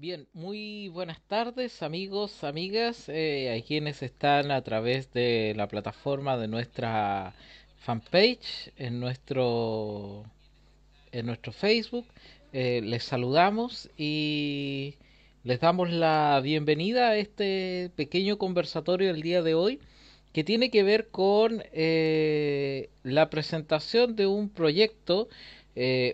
Bien, muy buenas tardes amigos, amigas, hay eh, a quienes están a través de la plataforma de nuestra fanpage, en nuestro, en nuestro Facebook. Eh, les saludamos y les damos la bienvenida a este pequeño conversatorio del día de hoy que tiene que ver con eh, la presentación de un proyecto,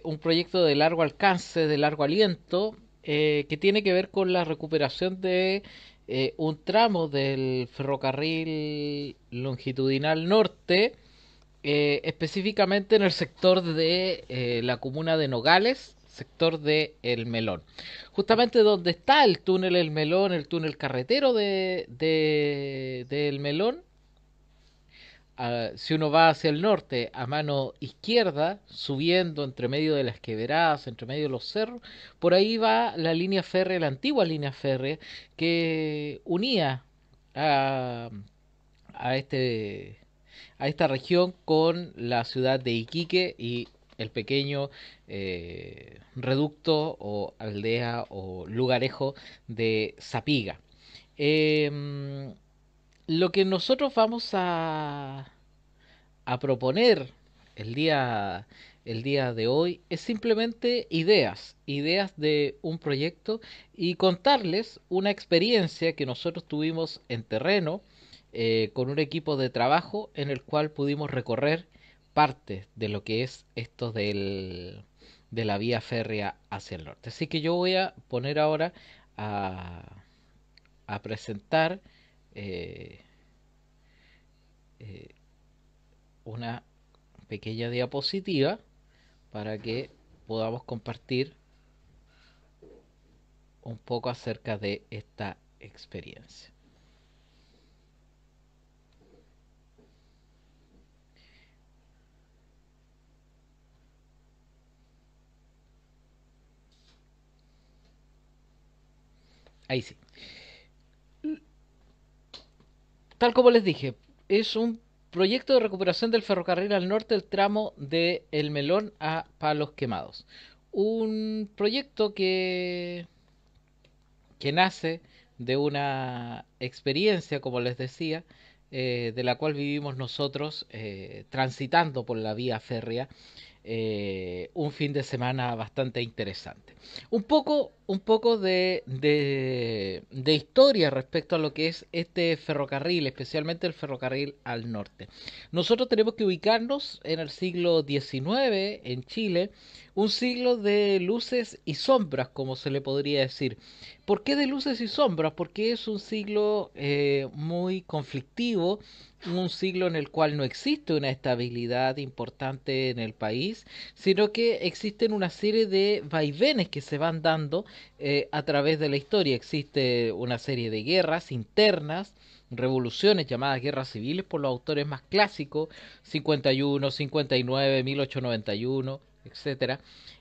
un proyecto de largo alcance, de largo aliento, eh, que tiene que ver con la recuperación de eh, un tramo del ferrocarril longitudinal norte, eh, específicamente en el sector de la comuna de Nogales, sector de El Melón. Justamente donde está el túnel El Melón, el túnel carretero de, Melón, si uno va hacia el norte a mano izquierda, subiendo entre medio de las quebradas, entre medio de los cerros, por ahí va la línea férrea, la antigua línea férrea que unía a, este, esta región con la ciudad de Iquique y el pequeño eh, reducto o aldea o lugarejo de Zapiga. Em, lo que nosotros vamos a, a proponer el día, el día de hoy es simplemente ideas, ideas de un proyecto y contarles una experiencia que nosotros tuvimos en terreno eh, con un equipo de trabajo en el cual pudimos recorrer parte de lo que es esto de la vía férrea hacia el norte. Así que yo voy a poner ahora a, a presentar eh, eh, una pequeña diapositiva para que podamos compartir un poco acerca de esta experiencia. Ahí sí. Tal como les dije, es un proyecto de recuperación del ferrocarril al norte, el tramo de El Melón a Palos Quemados. Un proyecto que, que nace de una experiencia, como les decía, eh, de la cual vivimos nosotros eh, transitando por la vía férrea eh, un fin de semana bastante interesante. Un poco, un poco de, de, historia respecto a lo que es este ferrocarril, especialmente el ferrocarril al norte. Nosotros tenemos que ubicarnos en el siglo XIX en Chile, un siglo de luces y sombras, como se le podría decir. ¿Por qué de luces y sombras? Porque es un siglo eh, muy conflictivo, un siglo en el cual no existe una estabilidad importante en el país, sino que existen una serie de vaivenes que se van dando eh, a través de la historia. Existe una serie de guerras internas, revoluciones llamadas guerras civiles por los autores más clásicos, 51, 59, 1891, etcétera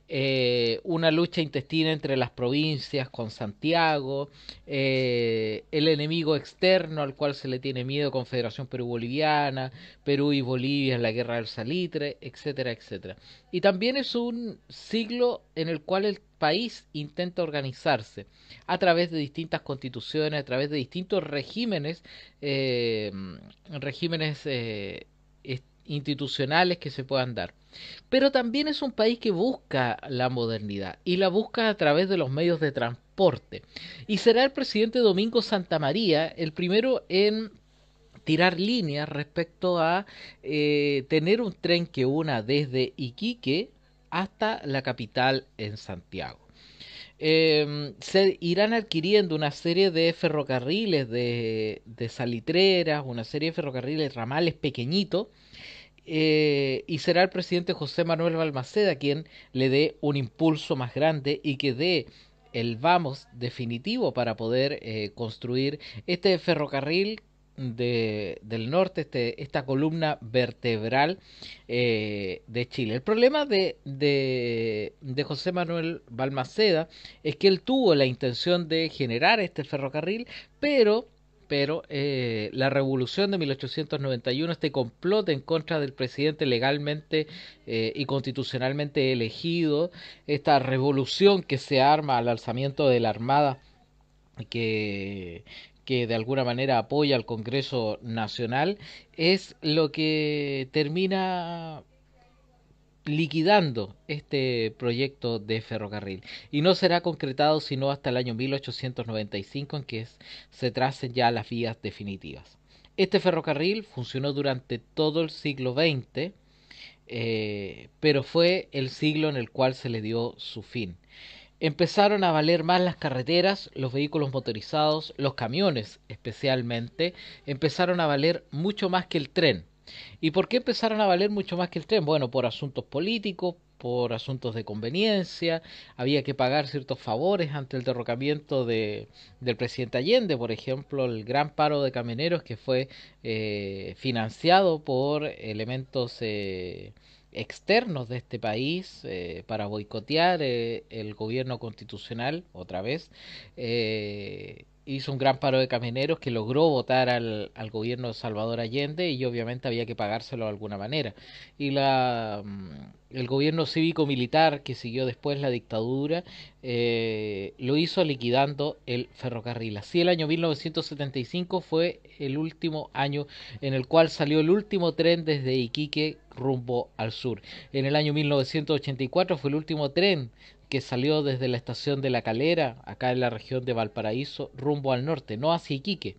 eh, una lucha intestina entre las provincias con Santiago, eh, el enemigo externo al cual se le tiene miedo, Confederación Perú-Boliviana, Perú y Bolivia en la guerra del salitre, etcétera, etcétera. Y también es un siglo en el cual el país intenta organizarse a través de distintas constituciones, a través de distintos regímenes, eh, regímenes institucionales que se puedan dar. Pero también es un país que busca la modernidad y la busca a través de los medios de transporte. Y será el presidente Domingo Santa María el primero en tirar líneas respecto a eh, tener un tren que una desde Iquique hasta la capital en Santiago. Em, se irán adquiriendo una serie de ferrocarriles de, de salitreras, una serie de ferrocarriles ramales pequeñitos eh, y será el presidente José Manuel Balmaceda quien le dé un impulso más grande y que dé el vamos definitivo para poder eh, construir este ferrocarril del norte, este, esta columna vertebral eh, de Chile. El problema de, de, de, José Manuel Balmaceda es que él tuvo la intención de generar este ferrocarril, pero pero eh, la revolución de 1891, este complot en contra del presidente legalmente eh, y constitucionalmente elegido, esta revolución que se arma al alzamiento de la Armada, que, que de alguna manera apoya al Congreso Nacional, es lo que termina liquidando este proyecto de ferrocarril y no será concretado sino hasta el año 1895 en que se tracen ya las vías definitivas. Este ferrocarril funcionó durante todo el siglo XX, eh, pero fue el siglo en el cual se le dio su fin. Empezaron a valer más las carreteras, los vehículos motorizados, los camiones especialmente, empezaron a valer mucho más que el tren ¿Y por qué empezaron a valer mucho más que el tren? Bueno, por asuntos políticos, por asuntos de conveniencia, había que pagar ciertos favores ante el derrocamiento de, del presidente Allende, por ejemplo, el gran paro de camioneros que fue eh, financiado por elementos eh, externos de este país eh, para boicotear eh, el gobierno constitucional, otra vez hizo un gran paro de camioneros que logró votar al, gobierno de Salvador Allende y obviamente había que pagárselo de alguna manera. Y la, mm, el gobierno cívico-militar que siguió después la dictadura eh, lo hizo liquidando el ferrocarril. Así el año 1975 fue el último año en el cual salió el último tren desde Iquique rumbo al sur. En el año 1984 fue el último tren que salió desde la estación de La Calera, acá en la región de Valparaíso, rumbo al norte, no hacia Iquique,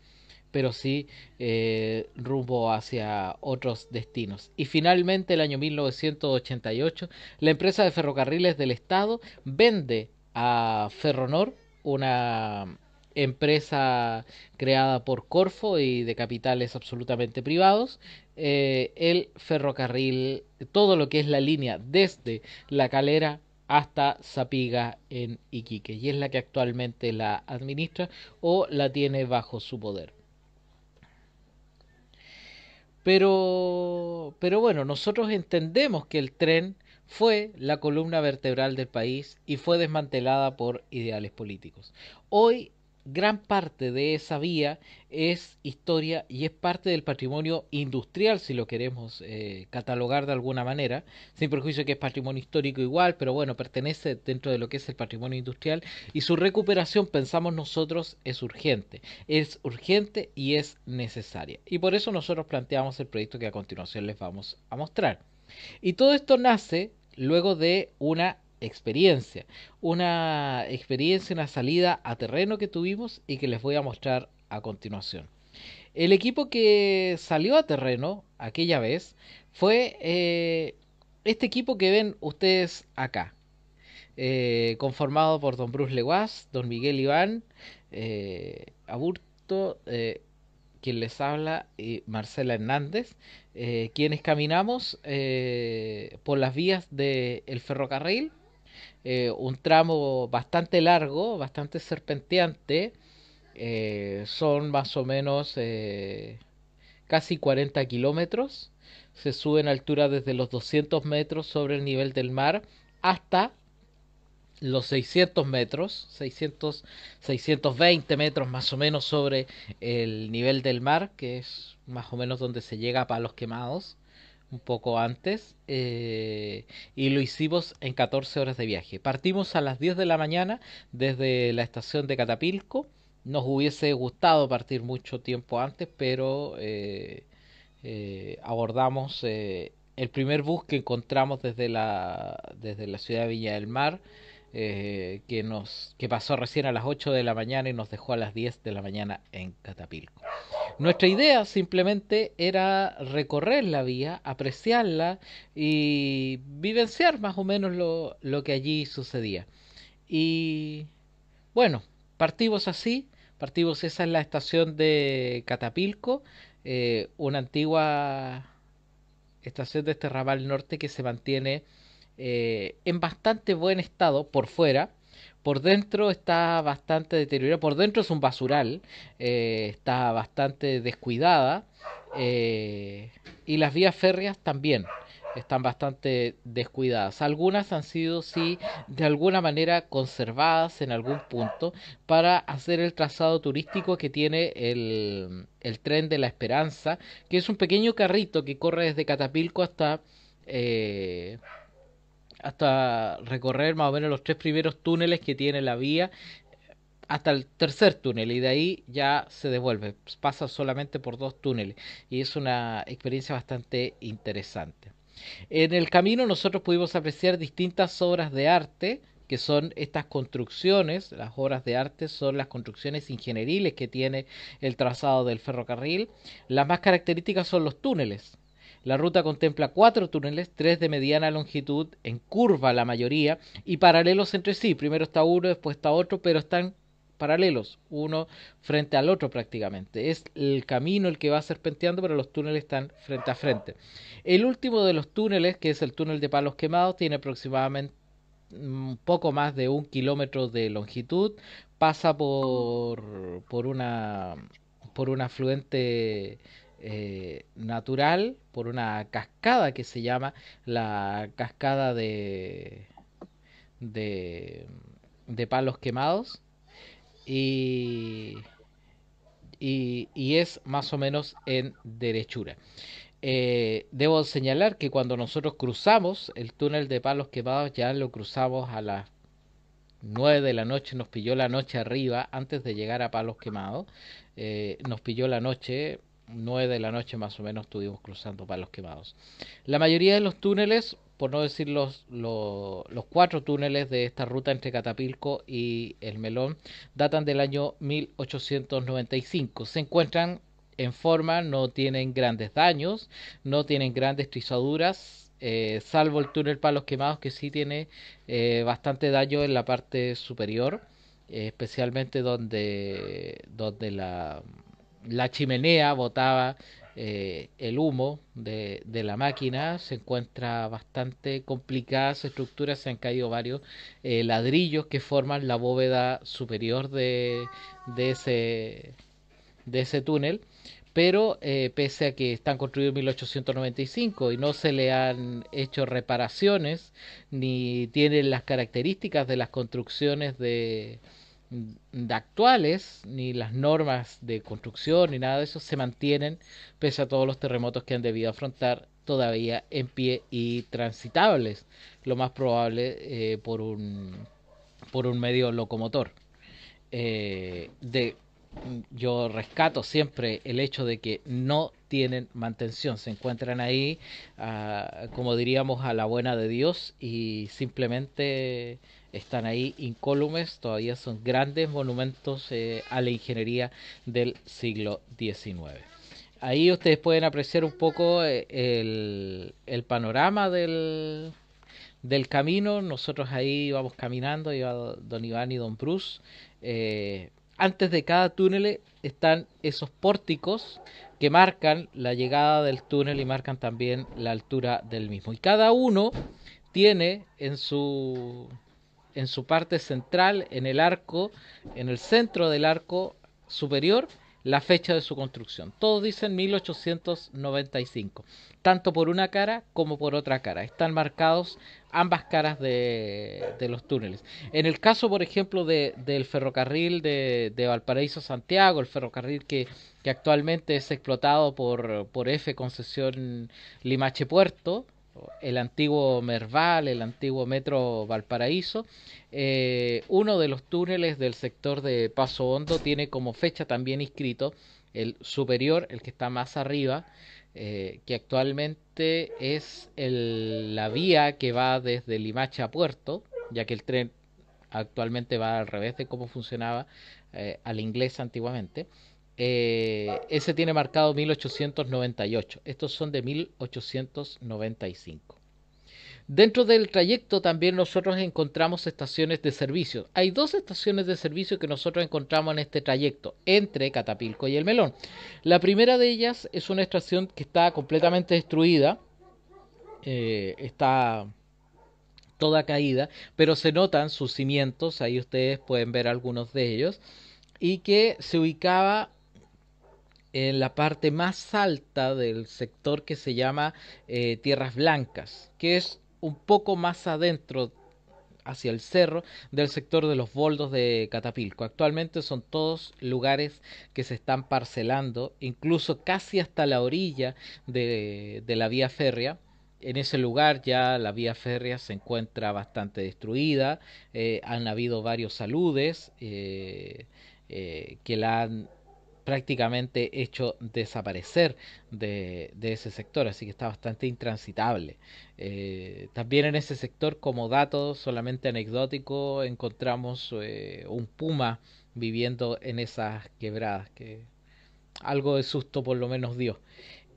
pero sí eh, rumbo hacia otros destinos. Y finalmente, el año 1988, la empresa de ferrocarriles del Estado vende a Ferronor, una empresa creada por Corfo y de capitales absolutamente privados, eh, el ferrocarril, todo lo que es la línea desde La Calera hasta Zapiga en Iquique y es la que actualmente la administra o la tiene bajo su poder. Pero, pero bueno, nosotros entendemos que el tren fue la columna vertebral del país y fue desmantelada por ideales políticos. Hoy gran parte de esa vía es historia y es parte del patrimonio industrial, si lo queremos eh, catalogar de alguna manera, sin perjuicio que es patrimonio histórico igual, pero bueno, pertenece dentro de lo que es el patrimonio industrial y su recuperación, pensamos nosotros, es urgente, es urgente y es necesaria. Y por eso nosotros planteamos el proyecto que a continuación les vamos a mostrar. Y todo esto nace luego de una experiencia. Una experiencia, una salida a terreno que tuvimos y que les voy a mostrar a continuación. El equipo que salió a terreno aquella vez fue eh, este equipo que ven ustedes acá. Eh, conformado por don Bruce Leguaz, don Miguel Iván, eh, Aburto, quien les habla, y Marcela Hernández, quienes caminamos por las vías del ferrocarril eh, un tramo bastante largo, bastante serpenteante. Eh, son más o menos eh, casi 40 kilómetros. Se sube en altura desde los 200 metros sobre el nivel del mar hasta los 600 metros, 600, 620 metros más o menos sobre el nivel del mar, que es más o menos donde se llega a palos quemados un poco antes, eh, y lo hicimos en 14 horas de viaje. Partimos a las 10 de la mañana desde la estación de Catapilco. Nos hubiese gustado partir mucho tiempo antes, pero eh, eh, abordamos el primer bus que encontramos desde la, desde la ciudad de Viña del Mar eh, que, nos, que pasó recién a las 8 de la mañana y nos dejó a las 10 de la mañana en Catapilco. Nuestra idea simplemente era recorrer la vía, apreciarla y vivenciar más o menos lo, lo que allí sucedía. Y bueno, partimos así, partimos, esa es la estación de Catapilco, eh, una antigua estación de este ramal norte que se mantiene eh, en bastante buen estado por fuera. Por dentro está bastante deteriorada. Por dentro es un basural. Eh, está bastante descuidada. Eh, y las vías férreas también están bastante descuidadas. Algunas han sido, sí, de alguna manera conservadas en algún punto para hacer el trazado turístico que tiene el, el tren de la Esperanza, que es un pequeño carrito que corre desde Catapilco hasta... Eh, hasta recorrer más o menos los tres primeros túneles que tiene la vía hasta el tercer túnel y de ahí ya se devuelve, pasa solamente por dos túneles y es una experiencia bastante interesante. En el camino nosotros pudimos apreciar distintas obras de arte que son estas construcciones, las obras de arte son las construcciones ingenieriles que tiene el trazado del ferrocarril. Las más características son los túneles, la ruta contempla cuatro túneles, tres de mediana longitud, en curva la mayoría, y paralelos entre sí. Primero está uno, después está otro, pero están paralelos, uno frente al otro prácticamente. Es el camino el que va serpenteando, pero los túneles están frente a frente. El último de los túneles, que es el túnel de palos quemados, tiene aproximadamente un poco más de un kilómetro de longitud, pasa por, por, una, por un afluente eh, natural por una cascada que se llama la cascada de, de, de palos quemados. Y, y, es más o menos en derechura. Eh, debo señalar que cuando nosotros cruzamos el túnel de palos quemados, ya lo cruzamos a las 9 de la noche, nos pilló la noche arriba antes de llegar a palos quemados. Eh, nos pilló la noche 9 de la noche más o menos estuvimos cruzando palos quemados. La mayoría de los túneles, por no decir los, los, cuatro túneles de esta ruta entre Catapilco y El Melón, datan del año 1895. Se encuentran en forma, no tienen grandes daños, no tienen grandes trizaduras, eh, salvo el túnel para los quemados que sí tiene eh, bastante daño en la parte superior, eh, especialmente donde, donde la, la chimenea botaba eh, el humo de, la máquina, se encuentra bastante complicada su estructura, se han caído varios eh, ladrillos que forman la bóveda superior de, de, ese, de ese túnel, pero eh, pese a que están construidos en 1895 y no se le han hecho reparaciones ni tienen las características de las construcciones de, actuales, ni las normas de construcción, ni nada de eso, se mantienen pese a todos los terremotos que han debido afrontar todavía en pie y transitables, lo más probable eh, por, un, por un medio locomotor. Eh, de, yo rescato siempre el hecho de que no tienen mantención, se encuentran ahí, ah, como diríamos, a la buena de Dios y simplemente están ahí incólumes, todavía son grandes monumentos eh, a la ingeniería del siglo XIX. Ahí ustedes pueden apreciar un poco eh, el, panorama del, del, camino. Nosotros ahí íbamos caminando, iba don Iván y don Bruce. Eh, antes de cada túnel están esos pórticos que marcan la llegada del túnel y marcan también la altura del mismo. Y cada uno tiene en su en su parte central, en el arco, en el centro del arco superior, la fecha de su construcción. Todos dicen 1895, tanto por una cara como por otra cara. Están marcados ambas caras de, los túneles. En el caso, por ejemplo, de, del ferrocarril de, Valparaíso-Santiago, el ferrocarril que, actualmente es explotado por, por F Concesión Limache Puerto, el antiguo Merval, el antiguo Metro Valparaíso. Eh, uno de los túneles del sector de Paso Hondo tiene como fecha también inscrito el superior, el que está más arriba, eh, que actualmente es el, la vía que va desde Limache a Puerto, ya que el tren actualmente va al revés de cómo funcionaba eh, al inglés antiguamente. Eh, ese tiene marcado 1898. Estos son de 1895. Dentro del trayecto también nosotros encontramos estaciones de servicio. Hay dos estaciones de servicio que nosotros encontramos en este trayecto, entre Catapilco y El Melón. La primera de ellas es una estación que está completamente destruida, eh, está toda caída, pero se notan sus cimientos, ahí ustedes pueden ver algunos de ellos, y que se ubicaba en la parte más alta del sector que se llama eh, Tierras Blancas, que es un poco más adentro hacia el cerro del sector de los boldos de Catapilco. Actualmente son todos lugares que se están parcelando, incluso casi hasta la orilla de, la vía férrea. En ese lugar ya la vía férrea se encuentra bastante destruida, eh, han habido varios saludes eh, que la han prácticamente hecho desaparecer de, ese sector, así que está bastante intransitable. Eh, también en ese sector, como dato solamente anecdótico, encontramos eh, un puma viviendo en esas quebradas, que algo de susto por lo menos dio.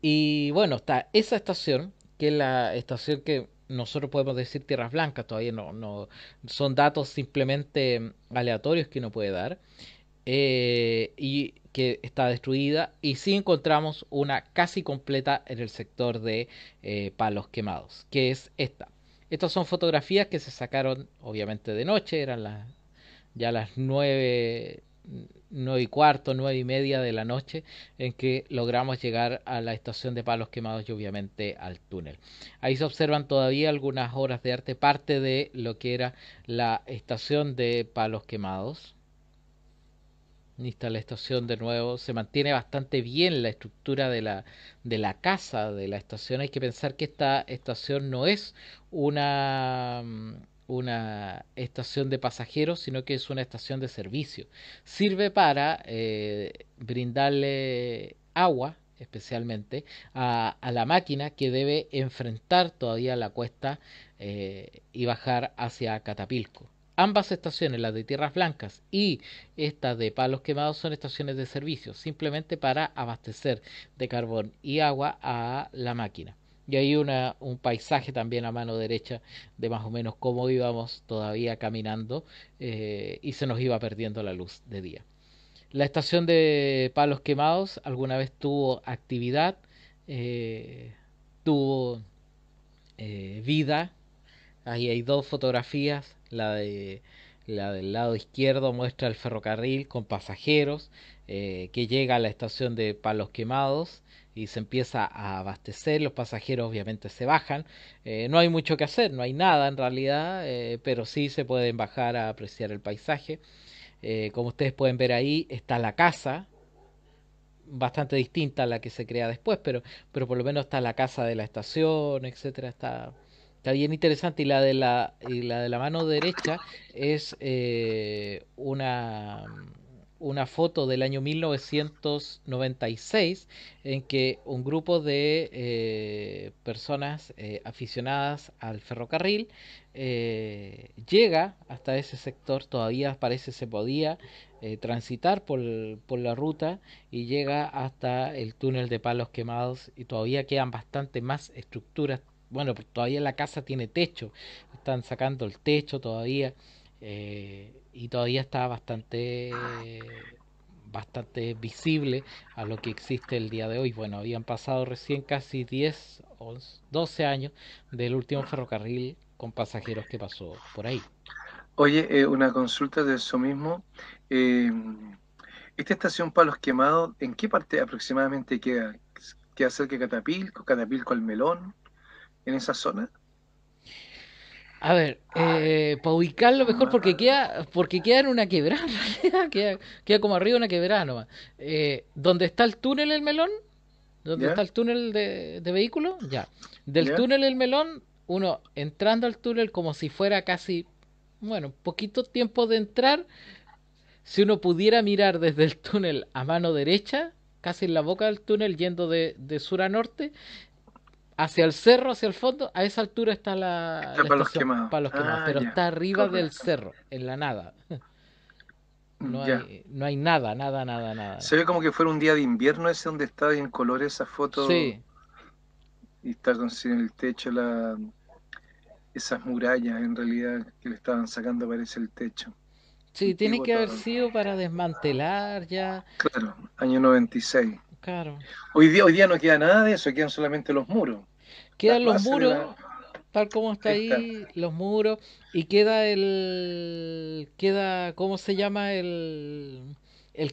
Y bueno, está esa estación, que es la estación que nosotros podemos decir tierras blancas, todavía no, no son datos simplemente mm, aleatorios que uno puede dar. Eh, y que está destruida y sí encontramos una casi completa en el sector de eh, palos quemados, que es esta. Estas son fotografías que se sacaron obviamente de noche, eran las, ya las nueve nueve y cuarto, nueve y media de la noche en que logramos llegar a la estación de palos quemados y obviamente al túnel. Ahí se observan todavía algunas obras de arte, parte de lo que era la estación de palos quemados Está la estación de nuevo. Se mantiene bastante bien la estructura de la, de la casa de la estación. Hay que pensar que esta estación no es una una estación de pasajeros, sino que es una estación de servicio. Sirve para eh, brindarle agua, especialmente, a, la máquina que debe enfrentar todavía la cuesta eh, y bajar hacia Catapilco. Ambas estaciones, la de Tierras Blancas y esta de Palos Quemados, son estaciones de servicio, simplemente para abastecer de carbón y agua a la máquina. Y hay un paisaje también a mano derecha de más o menos cómo íbamos todavía caminando eh, y se nos iba perdiendo la luz de día. La estación de Palos Quemados alguna vez tuvo actividad, eh, tuvo eh, vida, Ahí hay dos fotografías, la de la del lado izquierdo muestra el ferrocarril con pasajeros eh, que llega a la estación de Palos Quemados y se empieza a abastecer, los pasajeros obviamente se bajan, eh, no hay mucho que hacer, no hay nada en realidad, eh, pero sí se pueden bajar a apreciar el paisaje. como ustedes pueden ver ahí está la casa, bastante distinta a la que se crea después, pero, pero por lo menos está la casa de la estación, etcétera, está está bien interesante. Y la de la, de la mano derecha es eh, una, una foto del año 1996 en que un grupo de eh, personas eh, aficionadas al ferrocarril llega hasta ese sector, todavía parece se podía transitar por, por la ruta y llega hasta el túnel de palos quemados y todavía quedan bastante más estructuras bueno, pues, todavía la casa tiene techo, están sacando el techo todavía eh, y todavía está bastante bastante visible a lo que existe el día de hoy. Bueno, habían pasado recién casi 10, o 12 años del último ferrocarril con pasajeros que pasó por ahí. Oye, eh, una consulta de eso mismo. Em, esta estación Palos Quemados, ¿en qué parte aproximadamente queda? ¿Qué hace que Catapilco, Catapilco al Melón? en esa zona? A ver, eh, para ubicarlo mejor porque queda, porque queda en una quebrada, queda, queda, como arriba una quebrada nomás. Eh, ¿Dónde está el túnel el melón? ¿Dónde está el túnel de, vehículos? vehículo? Ya. Del túnel el melón, uno entrando al túnel como si fuera casi, bueno, poquito tiempo de entrar. Si uno pudiera mirar desde el túnel a mano derecha, casi en la boca del túnel, yendo de, de sur a norte, hacia el cerro, hacia el fondo, a esa altura está la. Está para, los ah, quemados. pero está arriba del cerro, en la nada. Mm, no hay, nada, nada, nada, nada. Se ve como que fuera un día de invierno ese donde está en color esa foto. Sí. Y estar con en el techo la, esas murallas en realidad que le estaban sacando parece el techo. Sí, tiene que haber sido para desmantelar ya. Claro, año 96. Hoy día, hoy día no queda nada de eso, quedan solamente los muros. Quedan los muros, tal como está ahí, los muros, y queda el, queda, ¿cómo se llama? El,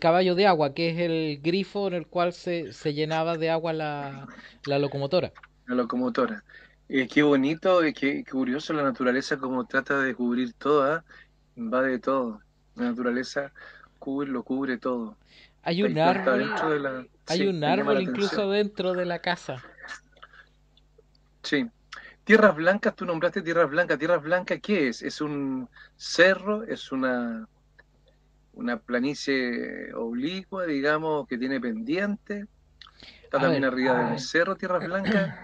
caballo de agua, que es el grifo en el cual se, llenaba de agua la, locomotora. La locomotora. es eh, qué bonito, y eh, qué, curioso la naturaleza como trata de cubrir todo, ¿ah? va de todo. La naturaleza cubre, lo cubre todo. Hay un árbol. Hay un árbol incluso dentro de la casa. Sí. Tierras Blancas, tú nombraste Tierras Blancas. ¿Tierras Blancas qué es? ¿Es un cerro? ¿Es una, una planicie oblicua, digamos, que tiene pendiente? ¿Está también arriba del cerro Tierras Blancas?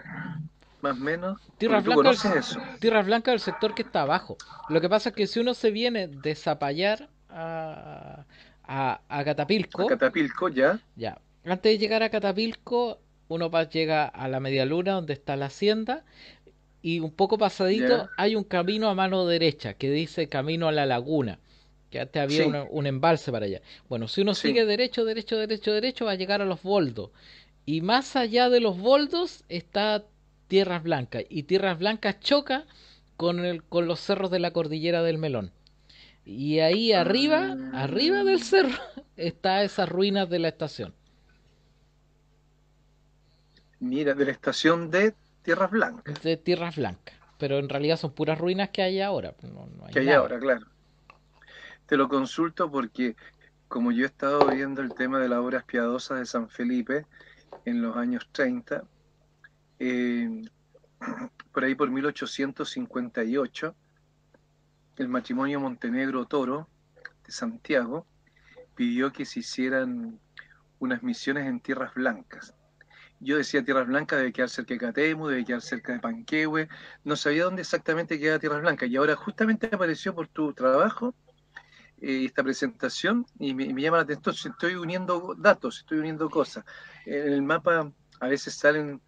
Más o menos. Tierras Blancas, eso? Tierras Blancas del sector que está abajo. Lo que pasa es que si uno se viene de a, a, a Catapilco. A Catapilco, ya. Ya antes de llegar a Catapilco, uno llega a la media luna donde está la hacienda y un poco pasadito hay un camino a mano derecha que dice camino a la laguna que antes había un, embalse para allá. Bueno, si uno sigue derecho, derecho, derecho, derecho, va a llegar a los boldos. Y más allá de los boldos está Tierras Blancas. Y Tierras Blancas choca con, el, con los cerros de la cordillera del Melón. Y ahí arriba, arriba del ah. cerro, está esas ruinas de la estación. Mira, de la estación de Tierras Blancas. De Tierras Blancas. Pero en realidad son puras ruinas que hay ahora. Pues, hay que hay ahora, claro. Te lo consulto porque, como yo he estado viendo el tema de las obras piadosas de San Felipe en los años 30, eh, por ahí por 1858, el matrimonio Montenegro-Toro de Santiago pidió que se hicieran unas misiones en tierras blancas yo decía Tierras Blancas debe quedar cerca de Catemu, debe quedar cerca de Panquehue. No sabía dónde exactamente quedaba Tierras Blancas. Y ahora justamente apareció por tu trabajo eh, esta presentación y me, llama la atención. Estoy uniendo datos, estoy uniendo cosas. En el mapa a veces salen,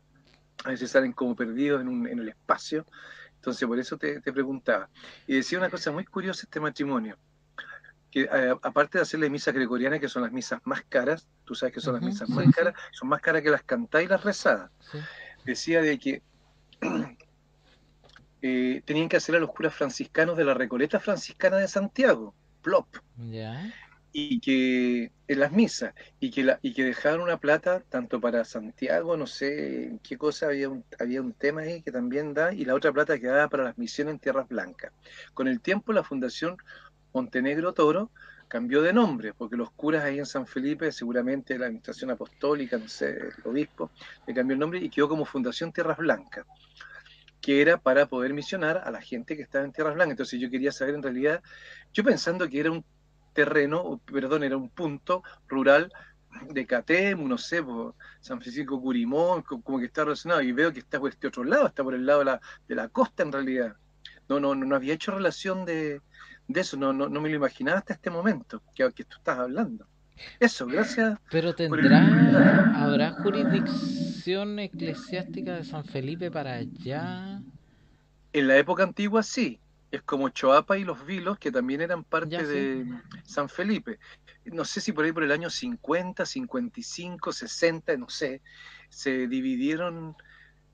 a veces salen como perdidos en, el espacio. Entonces por eso te preguntaba. Y decía una cosa muy curiosa este matrimonio que eh, aparte de hacerle misas gregorianas, que son las misas más caras, tú sabes que son las misas más caras, son más caras que las cantadas y las rezadas. Decía de que eh, tenían que hacer a los curas franciscanos de la Recoleta Franciscana de Santiago, plop. Y que en las misas, y que, y que dejaban una plata tanto para Santiago, no sé qué cosa, había un, había un tema ahí que también da, y la otra plata daba para las misiones en Tierras Blancas. Con el tiempo la fundación Montenegro Toro cambió de nombre, porque los curas ahí en San Felipe, seguramente la administración apostólica, no sé, el obispo, le cambió el nombre y quedó como Fundación Tierras Blancas, que era para poder misionar a la gente que estaba en Tierras Blancas. Entonces yo quería saber en realidad, yo pensando que era un terreno, perdón, era un punto rural de Catem, no sé, San Francisco Curimón, como que está relacionado, y veo que está por este otro lado, está por el lado de la, de la costa en realidad. No, no, no había hecho relación de, de eso no, no, no me lo imaginaba hasta este momento que, que tú estás hablando. Eso, gracias. Pero tendrá, habrá jurisdicción eclesiástica de San Felipe para allá. En la época antigua sí, es como Choapa y los Vilos, que también eran parte de San Felipe. No sé si por ahí por el año 50, 55, 60, no sé, se dividieron,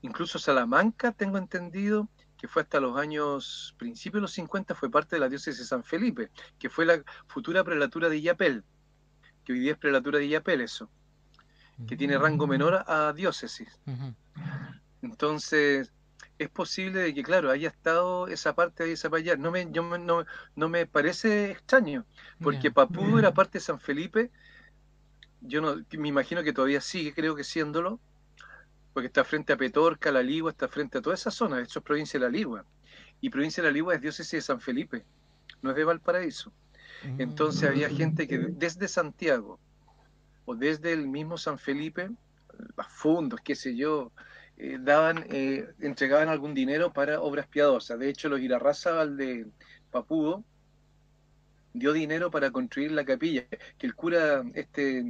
incluso Salamanca, tengo entendido, que fue hasta los años principios de los 50, fue parte de la diócesis de San Felipe, que fue la futura prelatura de Yapel, que hoy día es prelatura de Yapel eso, que tiene rango mm. menor a diócesis. Entonces, es posible de que, claro, haya estado esa parte de esa parte allá. No me, no, no, me parece extraño, porque Papudo era parte de San Felipe, yo no, me imagino que todavía sigue, creo que siéndolo, porque está frente a Petorca, La Ligua, está frente a toda esa zona, de hecho es provincia de La Ligua. Y provincia de La Ligua es diócesis de San Felipe, no es de Valparaíso. Mm. Entonces había gente que desde Santiago o desde el mismo San Felipe, más fundos, qué sé yo, eh, daban, eh, entregaban algún dinero para obras piadosas. De hecho, los al de Papudo dio dinero para construir la capilla, que el cura, este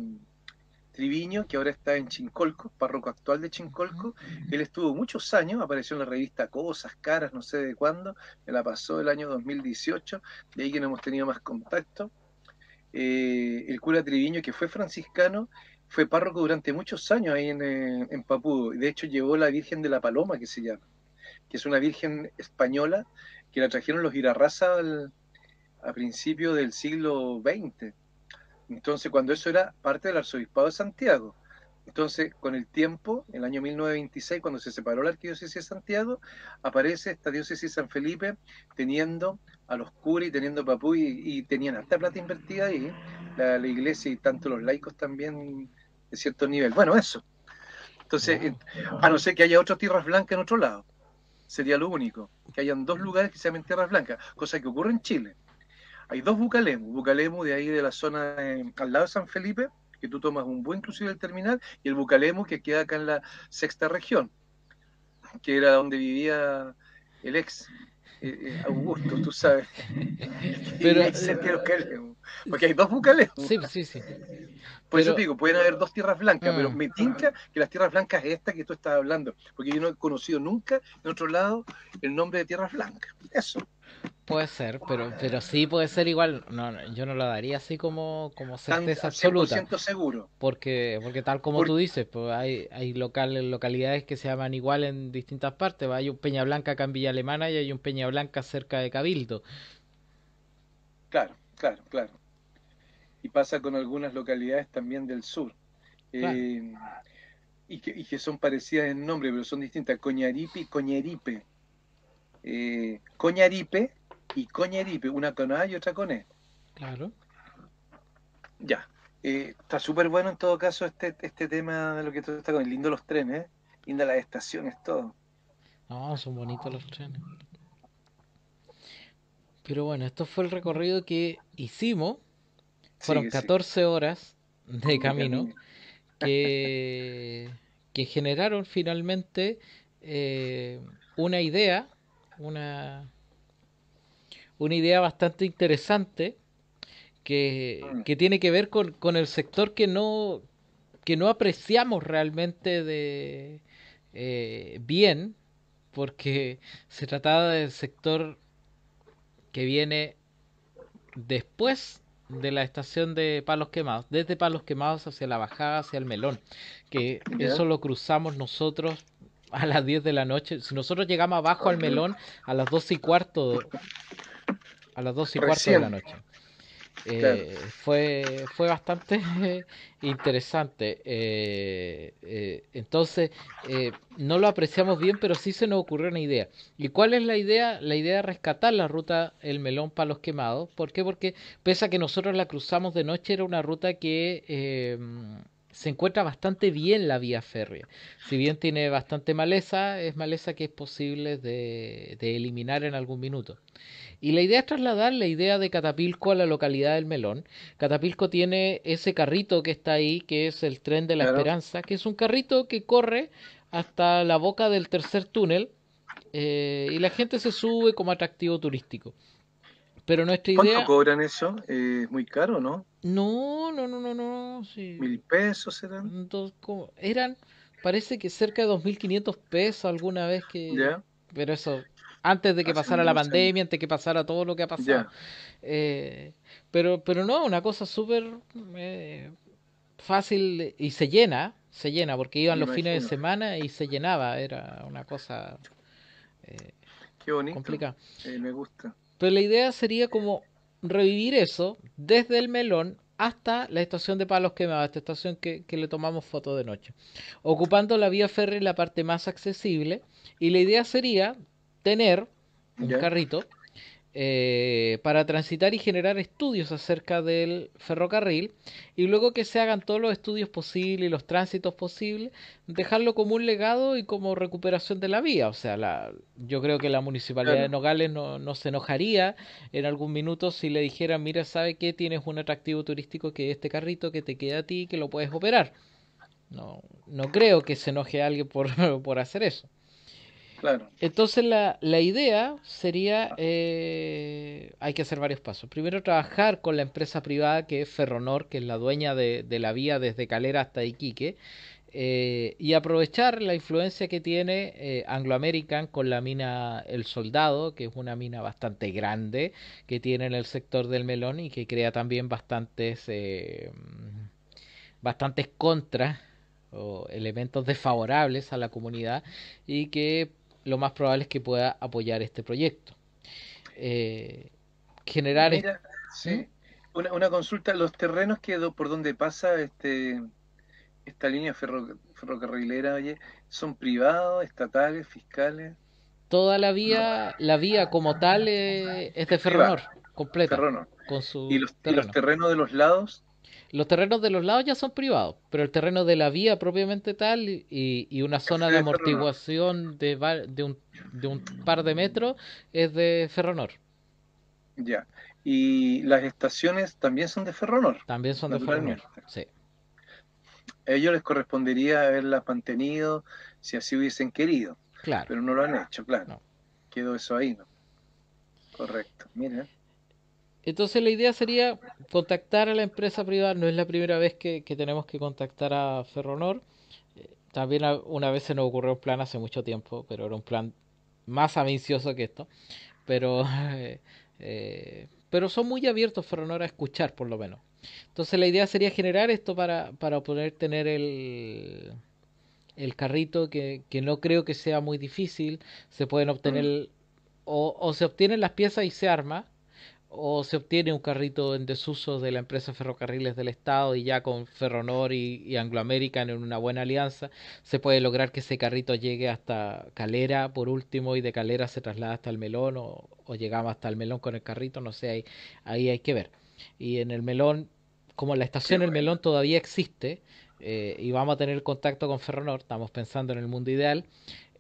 Triviño, que ahora está en Chincolco, párroco actual de Chincolco. Ah, Él estuvo muchos años, apareció en la revista Cosas, Caras, no sé de cuándo, me la pasó el año 2018, de ahí que no hemos tenido más contacto. Eh, el cura Triviño, que fue franciscano, fue párroco durante muchos años ahí en, eh, Papú, y De hecho, llevó la Virgen de la Paloma, que se llama, que es una virgen española que la trajeron los Irarraza a principios del siglo XX entonces, cuando eso era parte del arzobispado de Santiago. Entonces, con el tiempo, el año 1926, cuando se separó la arquidiócesis de Santiago, aparece esta diócesis de San Felipe teniendo a los curi, teniendo papú y, tenían hasta plata invertida ahí, la, iglesia y tanto los laicos también de cierto nivel. Bueno, eso. Entonces, a no ser que haya otras tierras blancas en otro lado, sería lo único, que hayan dos lugares que se llamen tierras blancas, cosa que ocurre en Chile. Hay dos Bucalemos, bucalemos de ahí de la zona al lado de San Felipe, que tú tomas un buen inclusive del terminal, y el Bucalemo que queda acá en la sexta región, que era donde vivía el ex eh, eh, Augusto, tú sabes. Pero, porque hay dos bucalemos. Sí, sí, sí. Por eso te digo, pueden haber dos tierras blancas, pero mm. me tinca que las tierras blancas es esta que tú estás hablando, porque yo no he conocido nunca en otro lado el nombre de tierras blancas. Eso. Puede ser, pero pero sí puede ser igual. No, yo no lo daría así como, como certeza absoluta. seguro. Porque, porque tal como tú dices, pues hay, hay locales, localidades que se llaman igual en distintas partes. Pues, hay un Peña Blanca acá en Villa Alemana y hay un Peña Blanca cerca de Cabildo. Claro, claro, claro. Y pasa con algunas localidades también del sur. Eh, y, que, son parecidas en nombre, pero son distintas. Coñaripe y Coñeripe eh, Coñaripe y Coñaripe, una con A y otra con E. Claro. Ya. Eh, está súper bueno en todo caso este, este tema de lo que tú estás con. Lindo los trenes, linda las estaciones, todo. No, son bonitos los trenes. Pero bueno, esto fue el recorrido que hicimos. Fueron 14 horas de camino, Que, que generaron finalmente eh, una idea una, una idea bastante interesante mm. que, tiene que ver con, con, el sector que no, que no apreciamos realmente de eh, bien, porque se trataba del sector que viene después de la estación de Palos Quemados, desde Palos Quemados hacia la bajada, hacia el Melón, que eso lo cruzamos nosotros a las 10 de la noche. Si nosotros llegamos abajo al melón a las 12 y cuarto, a las dos y cuarto de la noche. Eh, fue, fue bastante interesante. Eh, eh, entonces, no lo apreciamos bien, pero sí se nos ocurrió una idea. ¿Y cuál es la idea? La idea de rescatar la ruta El Melón para los quemados. ¿Por qué? Porque pese a que nosotros la cruzamos de noche, era una ruta que se encuentra bastante bien la vía férrea. Si bien tiene bastante maleza, es maleza que es posible de, eliminar en algún minuto. Y la idea es trasladar la idea de Catapilco a la localidad del Melón. Catapilco tiene ese carrito que está ahí, que es el tren de la esperanza, que es un carrito que corre hasta la boca del tercer túnel eh, y la gente se sube como atractivo turístico. Pero nuestra idea... ¿Cuánto cobran eso? Eh, ¿Es muy caro, no? No, no, no, no, no. ¿Mil pesos eran? eran, parece que cerca de 2.500 pesos alguna vez que... Ya. Pero eso, antes de que pasara la pandemia, antes de que pasara todo lo que ha pasado. Eh, pero, pero no, una cosa súper eh, fácil y se llena, se llena, porque iban los fines de semana y se llenaba, era una cosa... Qué bonito. me gusta. Pero la idea sería como revivir eso desde el melón hasta la estación de Palos Quemados, esta estación que, le tomamos foto de noche, ocupando la vía férrea en la parte más accesible. Y la idea sería tener un carrito eh, para transitar y generar estudios acerca del ferrocarril y luego que se hagan todos los estudios posibles y los tránsitos posibles, dejarlo como un legado y como recuperación de la vía. O sea, la, yo creo que la municipalidad de Nogales no, se enojaría en algún minuto si le dijera, mira, ¿sabe qué? Tienes un atractivo turístico que este carrito que te queda a ti que lo puedes operar. No, no creo que se enoje alguien por, por hacer eso. Entonces la, idea sería, eh, hay que hacer varios pasos. Primero trabajar con la empresa privada que es Ferronor, que es la dueña de, la vía desde Calera hasta Iquique, eh, y aprovechar la influencia que tiene eh, Anglo American con la mina El Soldado, que es una mina bastante grande que tiene en el sector del melón y que crea también bastantes, bastantes contras o elementos desfavorables a la comunidad y que lo más probable es que pueda apoyar este proyecto. Eh, generar... Este- ¿sí? Una, una, consulta, los terrenos que por donde pasa este esta línea ferro, ferrocarrilera, oye, ¿son privados, estatales, fiscales? Toda la vía, la vía como tal eh, es de Ferronor, completa. ¿Y los terrenos de los lados? Los terrenos de los lados ya son privados, pero el terreno de la vía propiamente tal y, una zona de amortiguación de, un, par de metros es de Ferronor. Ya. Y las estaciones también son de Ferronor. También son de Ferronor. Sí. A ellos les correspondería haberlas mantenido si así hubiesen querido. Claro. Pero no lo han hecho, claro. Quedó eso ahí, ¿no? Correcto. Mira. Entonces la idea sería contactar a la empresa privada, no es la primera vez que, tenemos que contactar a Ferronor. Eh, también una vez se nos ocurrió un plan hace mucho tiempo, pero era un plan más ambicioso que esto. Pero, eh, pero son muy abiertos Ferronor a escuchar, por lo menos. Entonces la idea sería generar esto para, para poder tener el, el carrito, que, que, no creo que sea muy difícil. Se pueden obtener, o, o se obtienen las piezas y se arma o se obtiene un carrito en desuso de la empresa Ferrocarriles del Estado y ya con Ferronor y, Angloamérica en una buena alianza, se puede lograr que ese carrito llegue hasta Calera por último y de Calera se traslada hasta el Melón o, llegamos hasta el Melón con el carrito, no sé, ahí, ahí, hay que ver. Y en el Melón, como la estación El Melón todavía existe eh, y vamos a tener contacto con Ferronor, estamos pensando en el mundo ideal,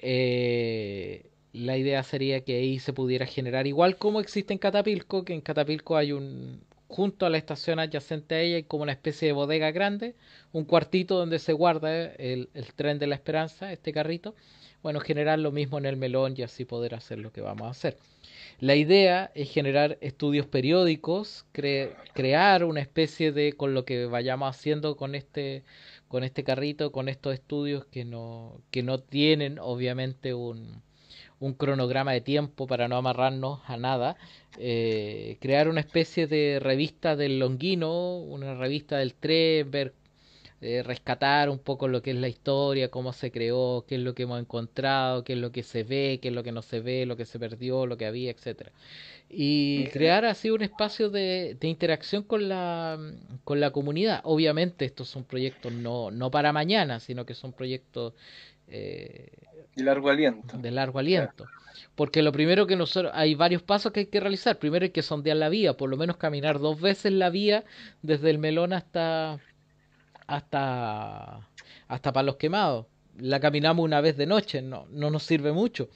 eh, la idea sería que ahí se pudiera generar, igual como existe en Catapilco, que en Catapilco hay un, junto a la estación adyacente a ella, hay como una especie de bodega grande, un cuartito donde se guarda eh, el, tren de la esperanza, este carrito. Bueno, generar lo mismo en el melón y así poder hacer lo que vamos a hacer. La idea es generar estudios periódicos, crear una especie de, con lo que vayamos haciendo con este, con este carrito, con estos estudios que no, que no tienen obviamente un, un cronograma de tiempo para no amarrarnos a nada, eh, crear una especie de revista del Longuino, una revista del tren, eh, rescatar un poco lo que es la historia, cómo se creó, qué es lo que hemos encontrado, qué es lo que se ve, qué es lo que no se ve, lo que se perdió, lo que había, etcétera. Y crear así un espacio de, interacción con la, con la comunidad. Obviamente estos son proyectos no, no para mañana, sino que son proyectos eh, de largo aliento. De largo aliento. Porque lo primero que nosotros, hay varios pasos que hay que realizar. Primero hay que sondear la vía, por lo menos caminar dos veces la vía desde el melón hasta hasta hasta palos quemados. La caminamos una vez de noche, no, no nos sirve mucho.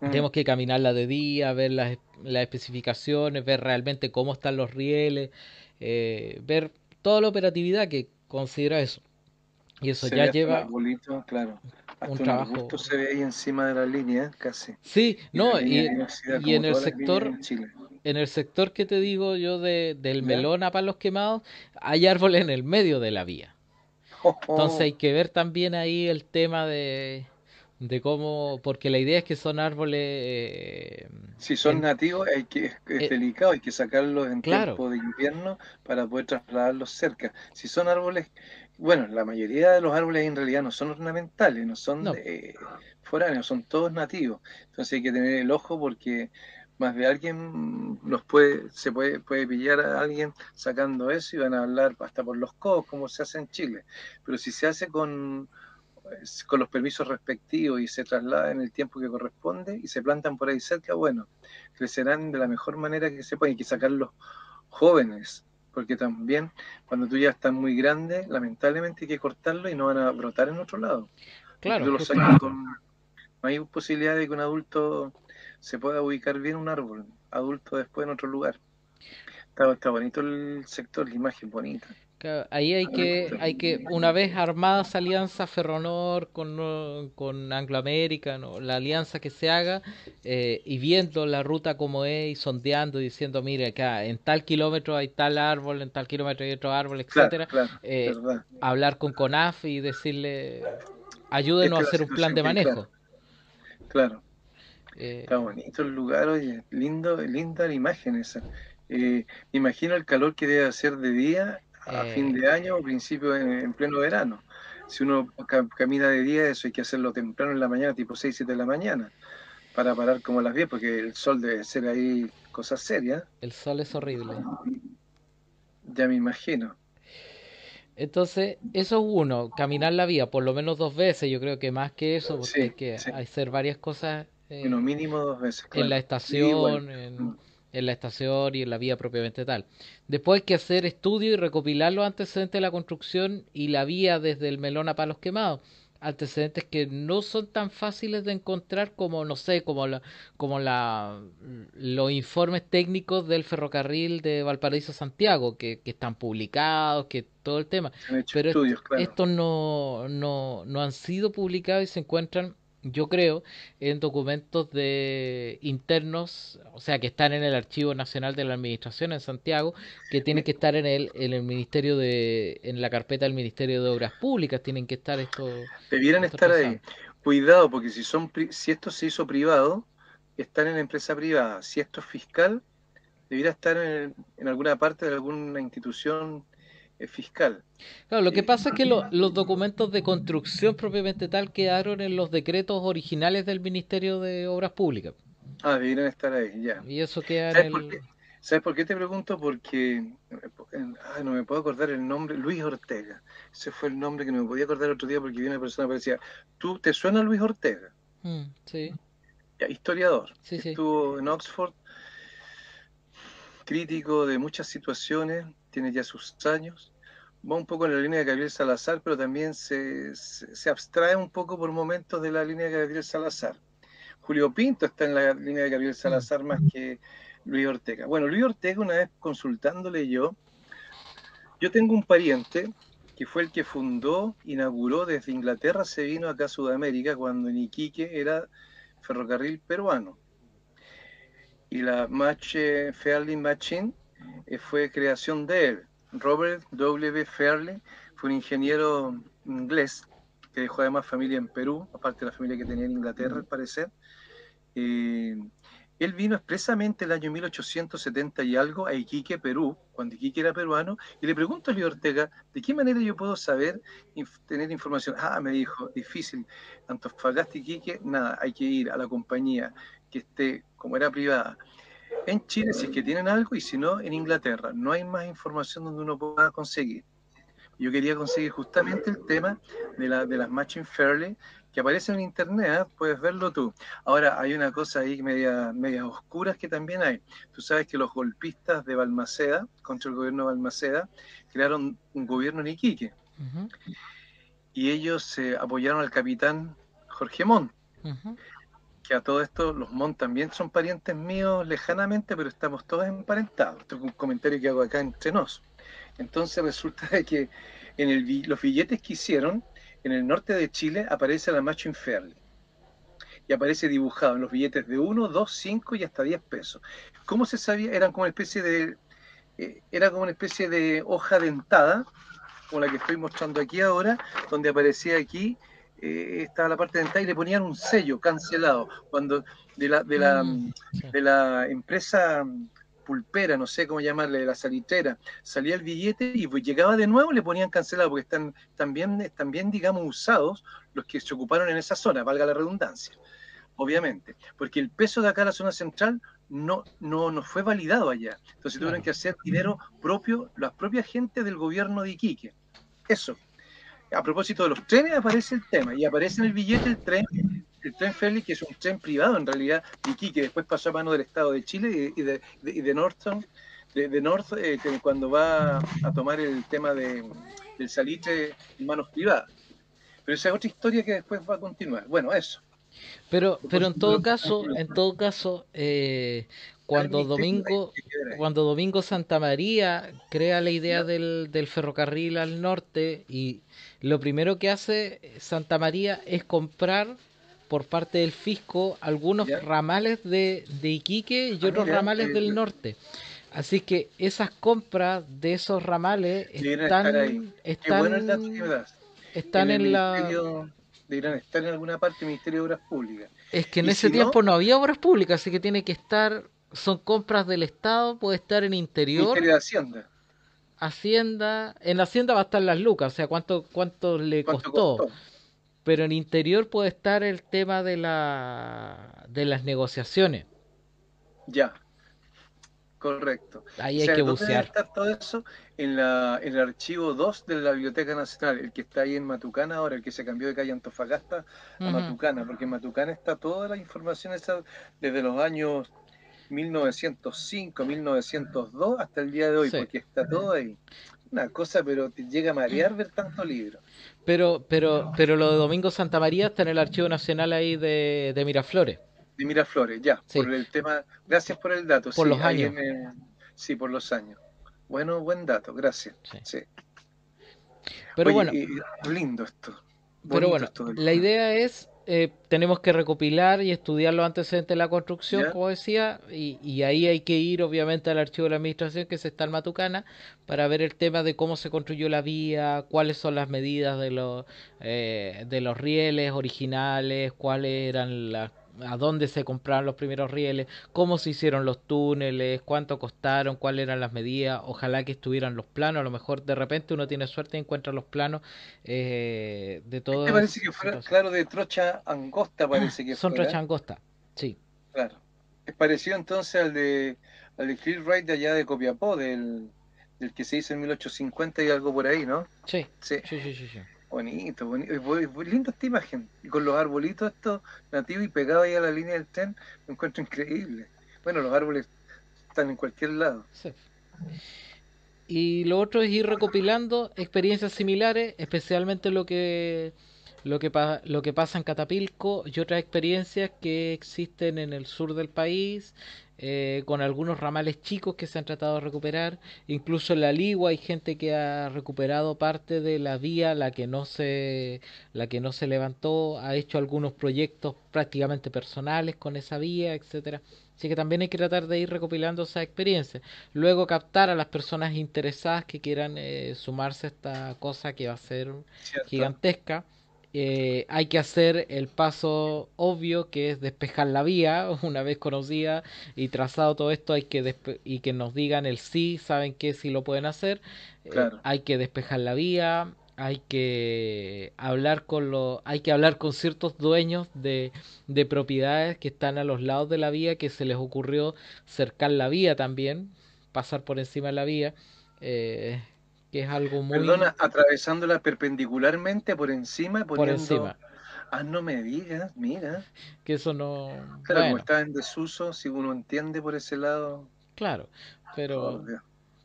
Mm. Tenemos que caminarla de día, ver las, las, especificaciones, ver realmente cómo están los rieles, eh, ver toda la operatividad que considera eso. Y eso ya lleva. claro un trabajo. se ve ahí encima de la línea, casi. Sí, no, y, y en el sector. el sector que te digo yo de, del melón a palos quemados, hay árboles en el medio de la vía. Oh, oh. Entonces hay que ver también ahí el tema de, de cómo, porque la idea es que son árboles. Eh, si son nativos, hay que, es, eh, delicado, hay que sacarlos en tiempo de invierno para poder trasladarlos cerca. Si son árboles bueno, la mayoría de los árboles en realidad no son ornamentales, no son no. foráneos, son todos nativos. Entonces hay que tener el ojo porque más de alguien los puede, se puede, puede pillar a alguien sacando eso y van a hablar hasta por los codos, como se hace en Chile. Pero si se hace con, con los permisos respectivos y se traslada en el tiempo que corresponde y se plantan por ahí cerca, bueno, crecerán de la mejor manera que se puede. Hay que los jóvenes, porque también cuando tú ya estás muy grande, lamentablemente hay que cortarlo y no van a brotar en otro lado. Claro. no hay posibilidad de que un adulto se pueda ubicar bien un árbol, adulto después en otro lugar. Está, está bonito el sector, la imagen bonita. Ahí hay que, hay que, una vez armadas alianza Ferronor con, con Anglo la alianza que se haga, eh, y viendo la ruta como es, y sondeando, diciendo, mire acá, en tal kilómetro hay tal árbol, en tal kilómetro hay otro árbol, etcétera, eh, hablar con CONAF y decirle, ayúdenos a hacer un plan de manejo. Claro. Eh, Está bonito el lugar, oye, lindo, linda la imagen esa. me imagino el calor que debe hacer de día a eh, fin de año o principio en, pleno verano. Si uno camina de día, eso hay que hacerlo temprano en la mañana, tipo 6, 7 de la mañana, para parar como a las 10, porque el sol debe ser ahí cosas serias El sol es horrible. Ya me imagino. Entonces, eso es uno, caminar la vía por lo menos dos veces, yo creo que más que eso, porque hay que hacer varias cosas. Eh, mínimo dos veces. En la estación, en mm en la estación y en la vía propiamente tal. Después hay que hacer estudio y recopilar los antecedentes de la construcción y la vía desde el melón a palos quemados. Antecedentes que no son tan fáciles de encontrar como, no sé, como, la, como la, los informes técnicos del ferrocarril de Valparaíso Santiago, que, que están publicados, que todo el tema. Pero estos no, no, no han sido publicados y se encuentran yo creo, en documentos de internos, o sea, que están en el Archivo Nacional de la Administración en Santiago, que tienen que estar en el, en el Ministerio de, en la carpeta del Ministerio de Obras Públicas, tienen que estar estos... Debieran estar ahí. Cuidado, porque si, son, si esto se hizo privado, están en la empresa privada. Si esto es fiscal, debiera estar en, en alguna parte de alguna institución fiscal. Claro, lo que eh, pasa es que los documentos de construcción propiamente tal quedaron en los decretos originales del Ministerio de Obras Públicas. Ah, debieron estar ahí, ya. Y eso ¿Sabes Por qué? ¿Sabes por qué te pregunto? Porque ah, no me puedo acordar el nombre, Luis Ortega. Ese fue el nombre que no me podía acordar el otro día porque vi una persona que decía, ¿tú te suena Luis Ortega? Mm, sí. historiador. Estuvo en Oxford, crítico de muchas situaciones, tiene ya sus años va un poco en la línea de Gabriel Salazar, pero también se, abstrae un poco por momentos de la línea de Gabriel Salazar. Julio Pinto está en la línea de Gabriel Salazar mm. más que Luis Ortega. Bueno, Luis Ortega, una vez consultándole yo, yo tengo un pariente que fue el que fundó, inauguró desde Inglaterra, se vino acá a Sudamérica cuando en Iquique era ferrocarril peruano. Y la Match, Fairly Machine eh, fue creación de él. Robert W. Fairley fue un ingeniero inglés que dejó además familia en Perú, aparte de la familia que tenía en Inglaterra, al parecer. Eh, él vino expresamente el año 1870 y algo a Iquique, Perú, cuando Iquique era peruano, y le pregunto a Luis Ortega, ¿de qué manera yo puedo saber, y tener información? Ah, me dijo, difícil, Antofagasta, Iquique, nada, hay que ir a la compañía que esté, como era privada, en Chile, si es que tienen algo, y si no, en Inglaterra. No hay más información donde uno pueda conseguir. Yo quería conseguir justamente el tema de, la, de las matching fairly que aparece en internet, ¿eh? puedes verlo tú. Ahora, hay una cosa ahí media, media oscuras que también hay. Tú sabes que los golpistas de Balmaceda, contra el gobierno de Balmaceda, crearon un gobierno en Iquique. Y ellos eh, apoyaron al capitán Jorge Montt a todo esto los Mon también son parientes míos lejanamente, pero estamos todos emparentados. Esto es un comentario que hago acá entre nos. Entonces resulta que en los billetes que hicieron, en el norte de Chile aparece la Macho Inferno. Y aparece dibujado en los billetes de 1, 2, 5 y hasta 10 pesos. ¿Cómo se sabía? Eran como una especie de, eh, era como una especie de hoja dentada, como la que estoy mostrando aquí ahora, donde aparecía aquí eh, estaba la parte dental y le ponían un sello cancelado cuando de la, de la, mm, mm, de la empresa mm, pulpera, no sé cómo llamarle, de la salitera, salía el billete y pues, llegaba de nuevo, le ponían cancelado, porque están también, están digamos, usados los que se ocuparon en esa zona, valga la redundancia, obviamente, porque el peso de acá la zona central no, no, no fue validado allá, entonces tuvieron que hacer dinero propio, las propias gente del gobierno de Iquique, eso a propósito de los trenes aparece el tema y aparece en el billete el tren, el tren Félix, que es un tren privado en realidad, y que después pasó a mano del Estado de Chile y de, de Norton, North, eh, cuando va a tomar el tema de, del salitre en manos privadas. Pero esa es otra historia que después va a continuar. Bueno, eso. Pero, pero en todo caso, en todo caso, eh, cuando Domingo, cuando Domingo Santa María crea la idea del ferrocarril al norte y, lo primero que hace eh, Santa María es comprar por parte del fisco algunos ramales de, Iquique y ah, otros ramales eh, del norte. Así que esas compras de esos ramales están, están, están en, la deberían estar en alguna parte del Ministerio de Obras Públicas. Es que en ese tiempo no, había obras públicas, así que tiene que estar, son compras del Estado, puede estar en interior. Ministerio de Hacienda. Hacienda, en la Hacienda va a estar las lucas, o sea, cuánto, cuánto le costó? Pero en interior puede estar el tema de, la, de las negociaciones. Ya, correcto. Ahí hay que bucear. Estar todo eso en, la, en el archivo 2 de la Biblioteca Nacional, el que está ahí en Matucana ahora, el que se cambió de calle Antofagasta a Matucana, porque en Matucana está toda la información esa desde los años 1905, 1902 hasta el día de hoy, porque está todo ahí. Una cosa, pero te llega a marear ver tanto libro. Pero, pero, pero lo de Domingo Santa María está en el Archivo Nacional ahí de, Miraflores. De Miraflores, ya, por el tema. Gracias por el dato. Por los años. sí, por los años. Bueno, buen dato, gracias. Sí. Pero bueno. lindo esto. Pero bueno, la idea es eh, tenemos que recopilar y estudiar los antecedentes de la construcción, como decía, y, ahí hay que ir obviamente al archivo de la administración que se está en Matucana para ver el tema de cómo se construyó la vía, cuáles son las medidas de los, eh, de los rieles originales, cuáles eran las a dónde se compraron los primeros rieles, cómo se hicieron los túneles, cuánto costaron, cuáles eran las medidas, ojalá que estuvieran los planos, a lo mejor de repente uno tiene suerte y encuentra los planos eh, de este todo. Me parece que fuera, claro, de trocha angosta parece que Son trocha angosta, sí. Claro. Es parecido entonces al de, al de de allá de Copiapó, del, que se hizo en 1850 y algo por ahí, ¿no? sí, sí, sí. sí, sí. Bonito, bonito. Linda esta imagen. Y con los arbolitos estos nativos y pegados ahí a la línea del tren, me encuentro increíble. Bueno, los árboles están en cualquier lado. Sí. Y lo otro es ir recopilando experiencias similares, especialmente lo que lo que, lo que pasa en Catapilco y otras experiencias que existen en el sur del país eh, con algunos ramales chicos que se han tratado de recuperar. Incluso en la Ligua hay gente que ha recuperado parte de la vía, la que no se, la que no se levantó, ha hecho algunos proyectos prácticamente personales con esa vía, etcétera. Así que también hay que tratar de ir recopilando esa experiencia. Luego captar a las personas interesadas que quieran eh, sumarse a esta cosa que va a ser gigantesca. Eh, hay que hacer el paso obvio que es despejar la vía una vez conocida y trazado todo esto hay que y que nos digan el sí saben que si lo pueden hacer eh, hay que despejar la vía hay que hablar con lo, hay que hablar con ciertos dueños de, de propiedades que están a los lados de la vía que se les ocurrió cercar la vía también pasar por encima de la vía eh, que es algo muy... Perdona, atravesándola perpendicularmente por encima, Por encima. Ah, no me digas, mira. Que eso no... Claro, como está en desuso, si uno entiende por ese lado... Claro, pero...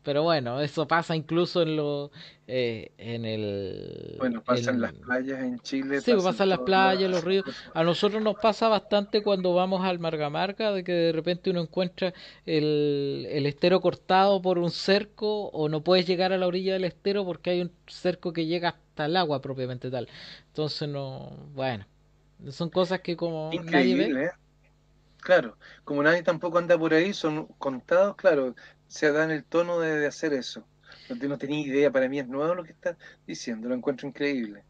Pero bueno, eso pasa incluso en los... Eh, en el Bueno, pasa en, las playas en Chile. Sí, pasa en las playas, los ríos. A nosotros nos pasa bastante cuando vamos al Margamarca de que de repente uno encuentra el, estero cortado por un cerco o no puedes llegar a la orilla del estero porque hay un cerco que llega hasta el agua propiamente tal. Entonces no, bueno, son cosas que como Increíble, Eh. Claro, como nadie tampoco anda por ahí, son contados, claro, se dan el tono de, hacer eso. No, no tenía idea, para mí es nuevo lo que está diciendo, lo encuentro increíble.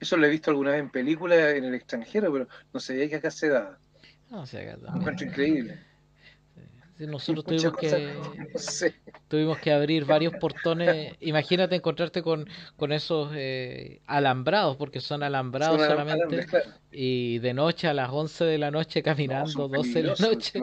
Eso lo he visto alguna vez en películas en el extranjero, pero no sabía que acá se da No, se lo encuentro increíble. Nosotros tuvimos que, tuvimos que abrir varios portones. Imagínate encontrarte con, con esos eh, alambrados, porque son alambrados solamente. Y de noche a las 11 de la noche caminando, doce 12 de la noche,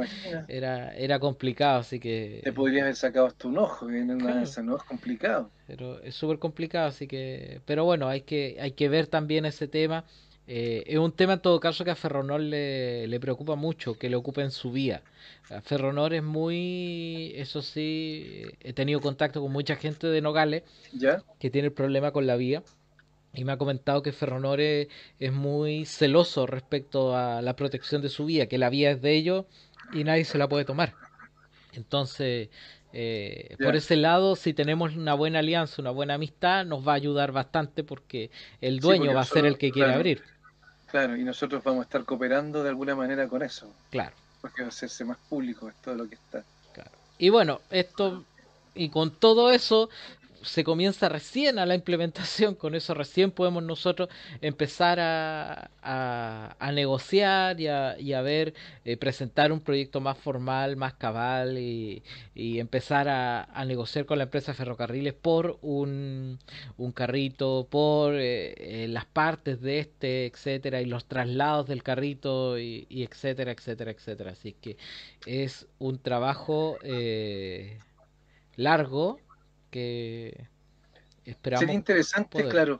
era, era complicado. Así que. Te podría haber sacado hasta un ojo, en ¿no? Es complicado. Pero es súper complicado, así que. Pero bueno, hay que, hay que ver también ese tema. Eh, es un tema en todo caso que a Ferronor le, preocupa mucho, que le ocupen su vía. Ferronor es muy, eso sí, he tenido contacto con mucha gente de Nogales ¿Ya? que tiene el problema con la vía. Y me ha comentado que Ferronor es, muy celoso respecto a la protección de su vía, que la vía es de ellos y nadie se la puede tomar. Entonces, eh, por ese lado, si tenemos una buena alianza, una buena amistad, nos va a ayudar bastante porque el dueño va a ser el que quiere abrir. Claro, y nosotros vamos a estar cooperando de alguna manera con eso. Claro. Porque va a hacerse más público es todo lo que está. Claro. Y bueno, esto y con todo eso se comienza recién a la implementación, con eso recién podemos nosotros empezar a, a, negociar y a, y a ver, eh, presentar un proyecto más formal, más cabal y, empezar a, negociar con la empresa ferrocarriles por un, un carrito, por eh, eh, las partes de este, etcétera, y los traslados del carrito, y etcétera, etcétera, etcétera. Así que es un trabajo largo que esperamos. Sería interesante, claro.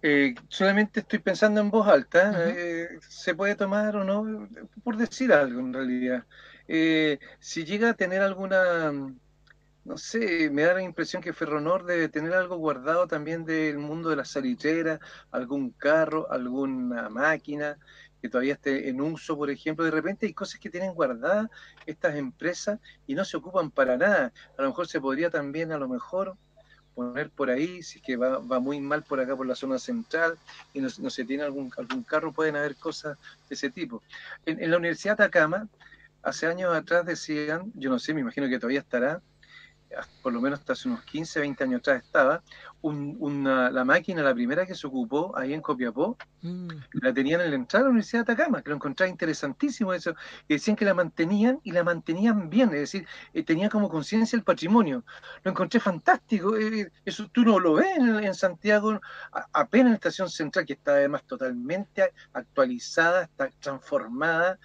Eh, solamente estoy pensando en voz alta. Eh, ¿Se puede tomar o no? Por decir algo, en realidad. Eh, si llega a tener alguna, no sé, me da la impresión que Ferronor debe tener algo guardado también del mundo de la salitera algún carro, alguna máquina, que todavía esté en uso, por ejemplo, de repente hay cosas que tienen guardadas estas empresas y no se ocupan para nada. A lo mejor se podría también, a lo mejor, poner por ahí, si es que va, muy mal por acá, por la zona central, y no, se tiene algún, algún carro, pueden haber cosas de ese tipo. En, en la Universidad de Atacama, hace años atrás decían, yo no sé, me imagino que todavía estará, por lo menos hasta hace unos 15, 20 años atrás estaba, una, la máquina, la primera que se ocupó ahí en Copiapó, mm. la tenían en la entrada de la Universidad de Atacama, que lo encontraba interesantísimo eso, que decían que la mantenían y la mantenían bien, es decir, eh, tenía como conciencia el patrimonio. Lo encontré fantástico, eh, eso tú no lo ves en, Santiago, apenas en la estación central, que está además totalmente actualizada, está transformada.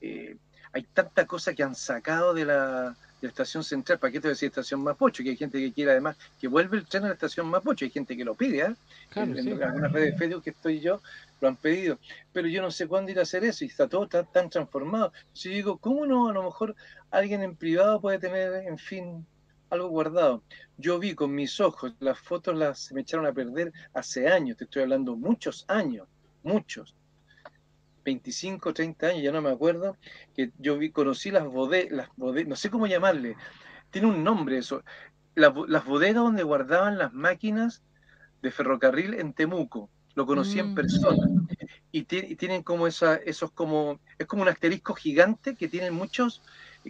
Eh, hay tanta cosa que han sacado de la de estación central, ¿para qué te decir estación Mapocho? Que hay gente que quiere además que vuelva el tren a la estación Mapocho, hay gente que lo pide, ¿eh? claro, en, algunas redes de Facebook que estoy yo, lo han pedido, pero yo no sé cuándo ir a hacer eso y está todo tan, tan transformado. Si digo, ¿cómo no? A lo mejor alguien en privado puede tener, en fin, algo guardado. Yo vi con mis ojos, las fotos las se me echaron a perder hace años, te estoy hablando muchos años, muchos. 25, 30 años, ya no me acuerdo, que yo vi, conocí las bodegas, las no sé cómo llamarle, tiene un nombre eso, las, las bodegas donde guardaban las máquinas de ferrocarril en Temuco, lo conocí en mm. persona, y, tienen como esa, esos como, es como un asterisco gigante que tienen muchos,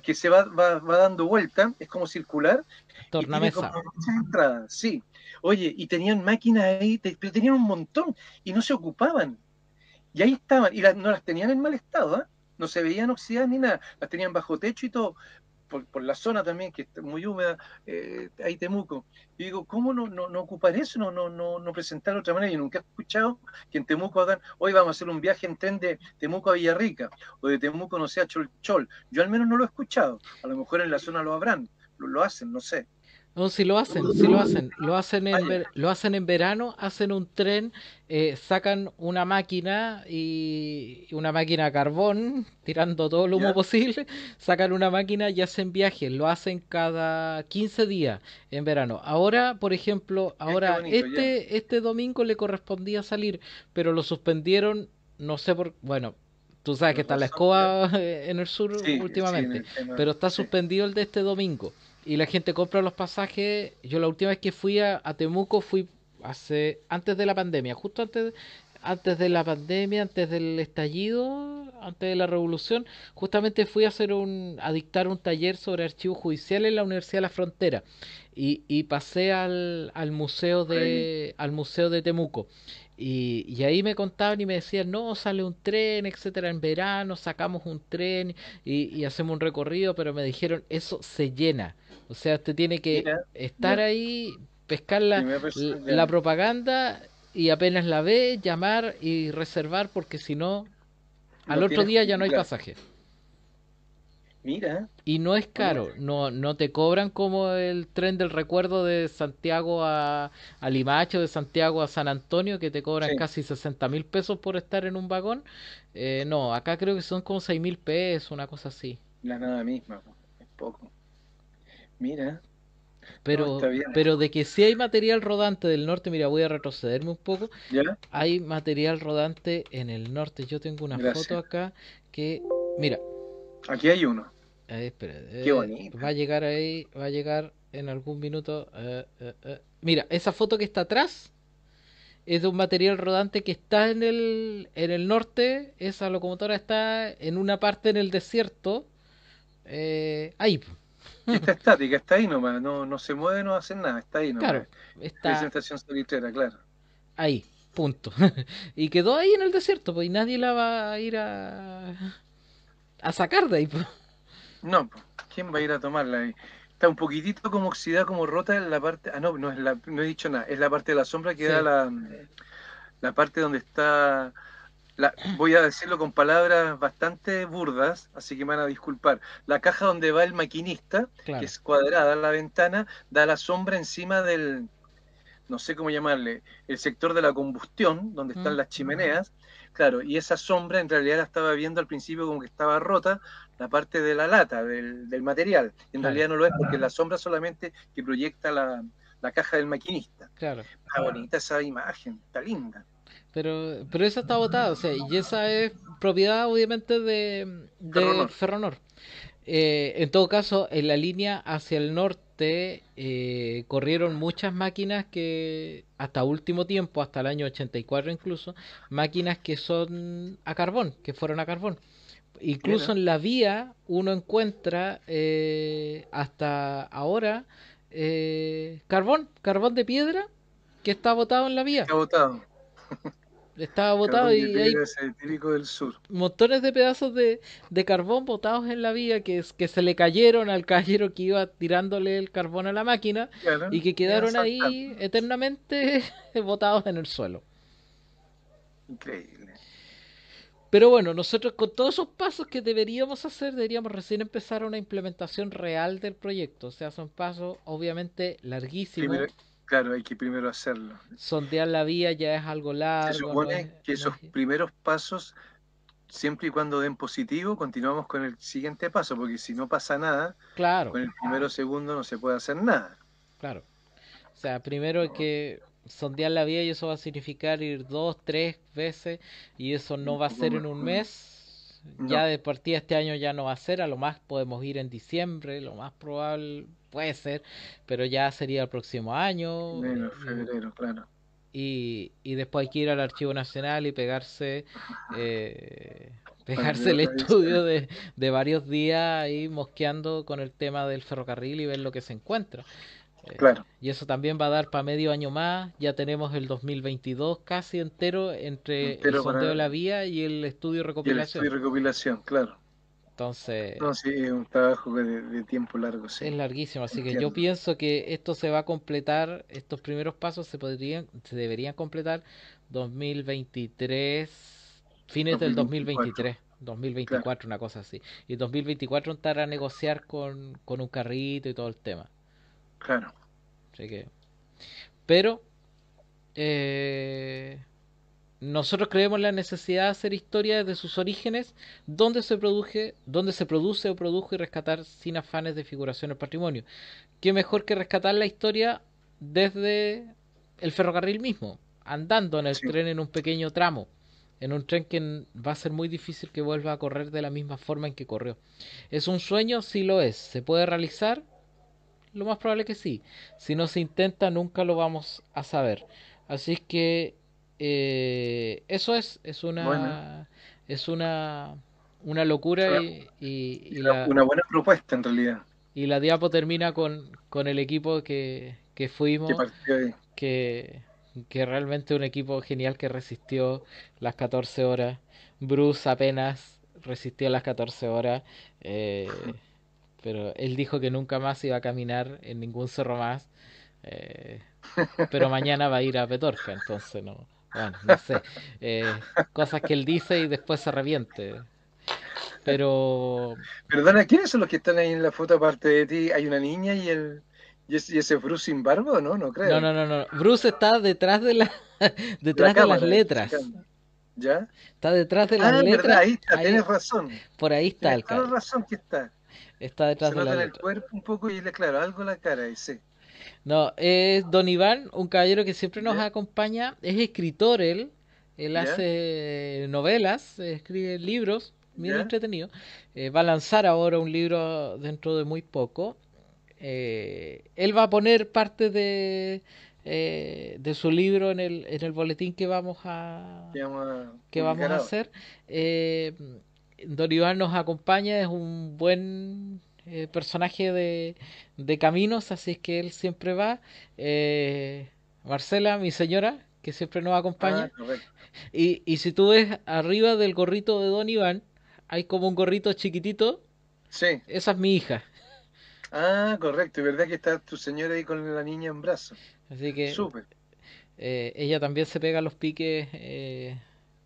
que se va, va, dando vuelta, es como circular, sí. Oye, y tenían máquinas ahí, pero tenían un montón y no se ocupaban. Y ahí estaban, y no las tenían en mal estado, ¿eh? no se veían oxidadas ni nada, las tenían bajo techo y todo, por, la zona también que es muy húmeda, eh, ahí Temuco. Y digo, ¿cómo no, no, no ocupar eso? No, no, no, no presentar de otra manera. Yo nunca he escuchado que en Temuco hagan, hoy vamos a hacer un viaje en tren de Temuco a Villarrica, o de Temuco, no sé, a Cholchol. Yo al menos no lo he escuchado, a lo mejor en la zona lo habrán, lo hacen, no sé. No, si lo hacen, si lo hacen, lo hacen en, lo hacen en verano, hacen un tren, eh, sacan una máquina y una máquina carbón, tirando todo el humo posible, sacan una máquina y hacen viaje, lo hacen cada 15 días en verano. Ahora, por ejemplo, ahora este, este domingo le correspondía salir, pero lo suspendieron, no sé por, bueno, tú sabes que está la escoba en el sur últimamente, pero está suspendido el de este domingo y la gente compra los pasajes. Yo la última vez que fui a, Temuco fui hace antes de la pandemia, justo antes de, antes de la pandemia, antes del estallido, antes de la revolución, justamente fui a hacer un a dictar un taller sobre archivos judiciales en la Universidad de la Frontera y, pasé al, al museo de al museo de Temuco. Y, ahí me contaban y me decían, no, sale un tren, etcétera, en verano, sacamos un tren y hacemos un recorrido, pero me dijeron, eso se llena. O sea, usted tiene que estar ahí, pescar la, propaganda y apenas la ve, llamar y reservar porque si no, al otro día ya no hay pasaje. Mira. Y no es caro, no, no te cobran como el tren del recuerdo de Santiago a, Limacho, de Santiago a San Antonio, que te cobran casi 60 mil pesos por estar en un vagón. Eh, no, acá creo que son como 6 mil pesos, una cosa así. La nada misma, es poco. Mira. Pero, pero de que si hay material rodante del norte, mira, voy a retrocederme un poco. ¿Ya? Hay material rodante en el norte. Yo tengo una foto acá que, mira. Aquí hay uno. espera, eh, Qué bonito. Va a llegar ahí, va a llegar en algún minuto. Eh, eh, mira, esa foto que está atrás es de un material rodante que está en el, en el norte. Esa locomotora está en una parte en el desierto. ahí está estática, está ahí nomás, no, no se mueve, no hace nada, está ahí nomás. Claro, está... Presentación solitaria, claro. Ahí, punto. y quedó ahí en el desierto, pues, y nadie la va a ir a, a sacar de ahí. Pues. No, pues, ¿quién va a ir a tomarla ahí? Está un poquitito como oxidada, como rota en la parte... Ah, no, no, es la... no he dicho nada, es la parte de la sombra que da la, la parte donde está voy a decirlo con palabras bastante burdas, así que me van a disculpar. La caja donde va el maquinista, que es cuadrada la ventana, da la sombra encima del, no sé cómo llamarle, el sector de la combustión, donde están mm. las chimeneas. Claro, y esa sombra en realidad la estaba viendo al principio como que estaba rota la parte de la lata, del, material. En realidad no lo es porque la sombra solamente que proyecta la, la caja del maquinista. Claro. Está bonita esa imagen, está linda. Pero, pero esa está votada, o sea, y esa es propiedad obviamente de, Ferronor. Eh, en todo caso, en la línea hacia el norte eh, corrieron muchas máquinas que hasta último tiempo, hasta el año 84 incluso, máquinas que son a carbón, que fueron a carbón. Incluso en la vía uno encuentra eh, hasta ahora carbón, carbón de piedra que está botado en la vía. Está botado. Estaba botado y hay montones de pedazos de, carbón botados en la vía que, que se le cayeron al callero que iba tirándole el carbón a la máquina y que quedaron ahí eternamente botados en el suelo. Increíble. Pero bueno, nosotros con todos esos pasos que deberíamos hacer, deberíamos recién empezar una implementación real del proyecto. O sea, son pasos obviamente larguísimos. Claro, hay que primero hacerlo. Sondear la vía ya es algo largo. Se supone que esos primeros pasos, siempre y cuando den positivo, continuamos con el siguiente paso, porque si no pasa nada, claro. con el primero segundo no se puede hacer nada. Claro. O sea, primero hay que sondear la vía y eso va a significar ir dos, tres veces y eso no va a ser en un mes, ya de partida este año ya no va a ser, a lo más podemos ir en diciembre, lo más probable puede ser, pero ya sería el próximo año. Enero, febrero, claro. Y, y después hay que ir al Archivo Nacional y pegarse eh, pegarse el estudio de, de varios días ahí mosqueando con el tema del ferrocarril y ver lo que se encuentra. Eh, claro. y eso también va a dar para medio año más. Ya tenemos el 2022 casi entero entre el sondeo de la vía y el estudio recopilación. recopilación, claro. Entonces. es un trabajo de, tiempo largo, Es larguísimo, así que yo pienso que esto se va a completar, estos primeros pasos se podrían, se deberían completar 2023, fines del 2023. 2024, una cosa así. Y 2024 estará a negociar con, con un carrito y todo el tema. Claro. Pero. Eh, nosotros creemos la necesidad de hacer historia de sus orígenes, donde se produce, donde se produce o produjo y rescatar sin afanes de figuración el patrimonio. Qué mejor que rescatar la historia desde el ferrocarril mismo, andando en el tren en un pequeño tramo, en un tren que va a ser muy difícil que vuelva a correr de la misma forma en que corrió. Es un sueño, sí lo es, se puede realizar, lo más probable que sí. Si no se intenta, nunca lo vamos a saber. Así que eh, eso es, es una, es una, una locura y, una buena propuesta en realidad. Y la diapo termina con, con el equipo que, que fuimos, que, que realmente un equipo genial que resistió las 14 horas. Bruce apenas resistió las 14 horas. Eh, pero él dijo que nunca más iba a caminar en ningún cerro más. Eh, pero mañana va a ir a Petorca, entonces no. Bueno, no sé. Eh, cosas que él dice y después se reviente. Pero. Perdona, ¿quiénes son los que están ahí en la foto aparte de ti? Hay una niña y el. ¿Y ese Bruce sin embargo no? No creo. No, no, no, no. Bruce está detrás de la detrás de las letras. ¿Ya? Está detrás de las ah, letras. ahí está, tienes razón. Por ahí está el razón que está. Está detrás de la cuerpo un poco y le claro, algo la cara, No, es Don Iván, un caballero que siempre nos acompaña, es escritor él, él hace novelas, escribe libros, muy entretenido. Eh, va a lanzar ahora un libro dentro de muy poco. Eh, él va a poner parte de, eh, de su libro en el, en el boletín que vamos a, que vamos a, vamos a hacer. Eh, Don Iván nos acompaña, es un buen eh, personaje de, caminos, así es que él siempre va. Eh, Marcela, mi señora, que siempre nos acompaña. Ah, y, y, si tú ves arriba del gorrito de Don Iván, hay como un gorrito chiquitito. Sí. Esa es mi hija. Ah, correcto. Y verdad que está tu señora ahí con la niña en brazos. Así que. Súper. Eh, ella también se pega los piques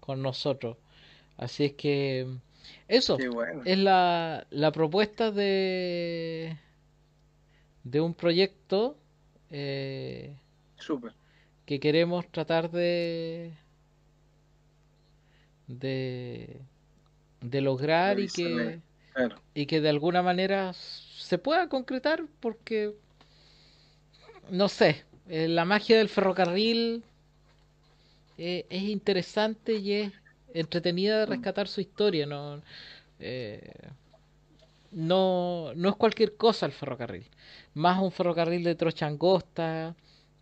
con nosotros. Así es que eso es la, propuesta de, de un proyecto eh, que queremos tratar de, de, lograr y que, y que de alguna manera se pueda concretar porque, no sé, eh, la magia del ferrocarril eh, es interesante y es entretenida de mm. rescatar su historia, no, eh, no, no es cualquier cosa el ferrocarril, más un ferrocarril de trocha angosta,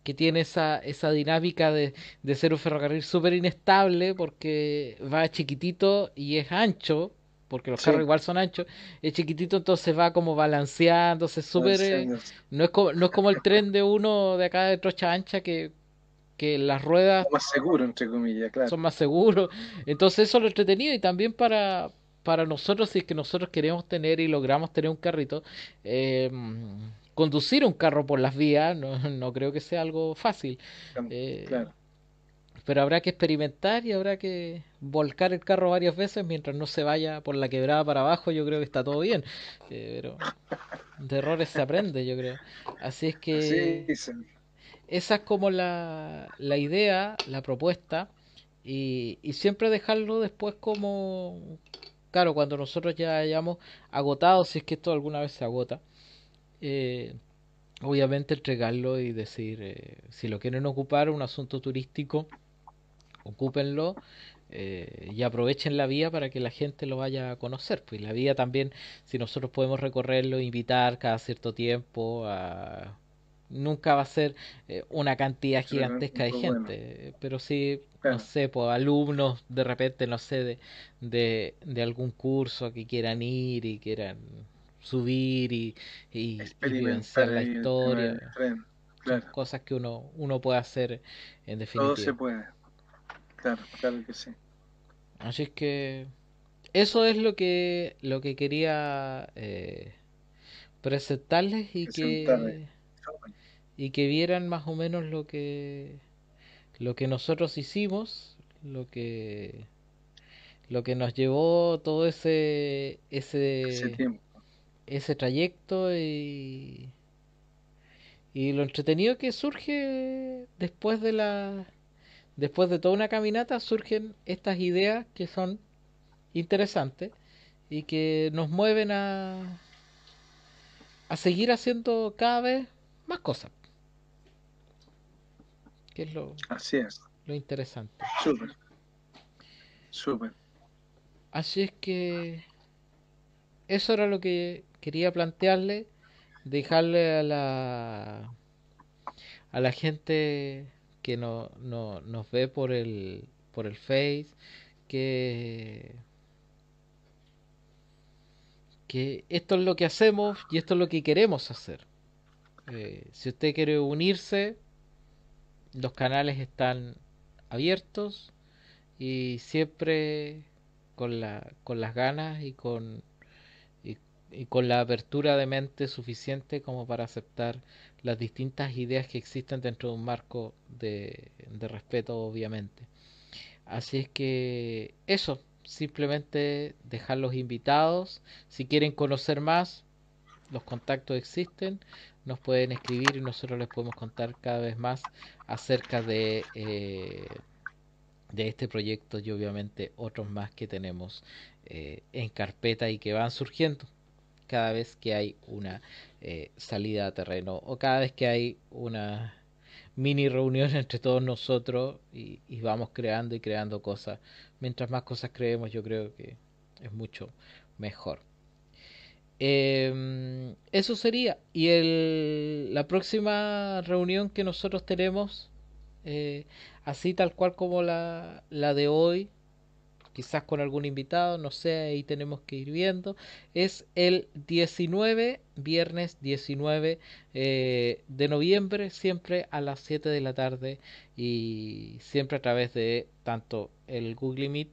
que tiene esa, esa dinámica de, de ser un ferrocarril súper inestable porque va chiquitito y es ancho, porque los carros igual son anchos, es chiquitito, entonces va como balanceándose, súper... Eh, no, es no es como el tren de uno de acá de trocha ancha que que las ruedas... Son más seguros, entre comillas, Son más seguros. Entonces eso es lo entretenido y también para, para nosotros, si es que nosotros queremos tener y logramos tener un carrito, eh, conducir un carro por las vías no, creo que sea algo fácil. Eh, pero habrá que experimentar y habrá que volcar el carro varias veces mientras no se vaya por la quebrada para abajo. Yo creo que está todo bien. Eh, pero de errores se aprende, yo creo. Así es que esa es como la, la idea, la propuesta, y, siempre dejarlo después como, claro, cuando nosotros ya hayamos agotado, si es que esto alguna vez se agota, eh, obviamente entregarlo y decir, eh, si lo quieren ocupar, un asunto turístico, ocúpenlo. Eh, y aprovechen la vía para que la gente lo vaya a conocer. Pues la vía también, si nosotros podemos recorrerlo, invitar cada cierto tiempo a, nunca va a ser eh, una cantidad gigantesca de gente, pero sí, no sé, pues, alumnos de repente, no sé, de, de, algún curso que quieran ir y quieran subir y, y, la historia. cosas que uno, uno puede hacer en definitiva. Todo se puede. Claro, claro que sí. Así es que eso es lo que lo que quería eh, presentarles y que y que vieran más o menos lo que lo que nosotros hicimos, lo que lo que nos llevó todo ese ese, ese trayecto y y lo entretenido que surge después de la después de toda una caminata surgen estas ideas que son interesantes y que nos mueven a a seguir haciendo cada vez más cosas que es lo, Así es. lo interesante. Súper. Así es que eso era lo que quería plantearle, dejarle a la, a la gente que no, no, nos ve por el, por el Face, que, que esto es lo que hacemos y esto es lo que queremos hacer. Eh, si usted quiere unirse, los canales están abiertos y siempre con, la, con las ganas y con, y, con la apertura de mente suficiente como para aceptar las distintas ideas que existen dentro de un marco de, de respeto, obviamente. Así es que eso, simplemente dejarlos invitados. Si quieren conocer más, los contactos existen nos pueden escribir y nosotros les podemos contar cada vez más acerca de, eh, de este proyecto y obviamente otros más que tenemos eh, en carpeta y que van surgiendo cada vez que hay una eh, salida a terreno o cada vez que hay una mini reunión entre todos nosotros y, y vamos creando y creando cosas. Mientras más cosas creemos yo creo que es mucho mejor. Em, eso sería. Y el, la próxima reunión que nosotros tenemos, eh, así tal cual como la, de hoy, quizás con algún invitado, no sé, ahí tenemos que ir viendo, es el 19, viernes 19 eh, de noviembre, siempre a las 7 de la tarde y siempre a través de tanto el Google Meet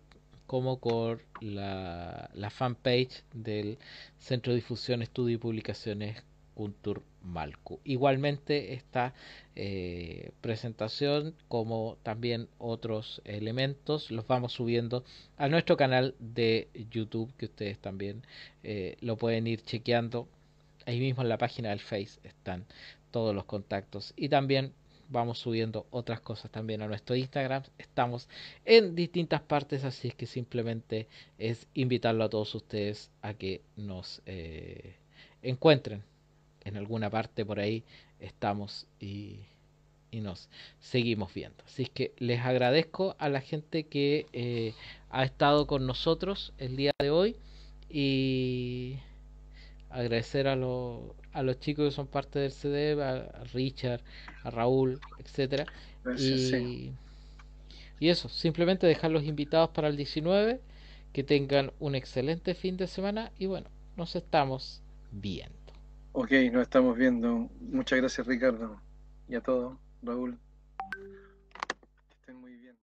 como con la, fanpage del Centro de Difusión, Estudio y Publicaciones Kuntur Malcu. Igualmente esta eh, presentación como también otros elementos los vamos subiendo a nuestro canal de YouTube que ustedes también eh, lo pueden ir chequeando. Ahí mismo en la página del Face están todos los contactos y también vamos subiendo otras cosas también a nuestro Instagram. Estamos en distintas partes, así que simplemente es invitarlo a todos ustedes a que nos eh, encuentren en alguna parte por ahí. Estamos y, nos seguimos viendo. Así que les agradezco a la gente que eh, ha estado con nosotros el día de hoy y agradecer a, los a los chicos que son parte del CD, a, Richard, a Raúl, etcétera. Y, y eso, simplemente dejar los invitados para el 19, que tengan un excelente fin de semana y bueno, nos estamos viendo. Ok, nos estamos viendo. Muchas gracias Ricardo y a todos, Raúl.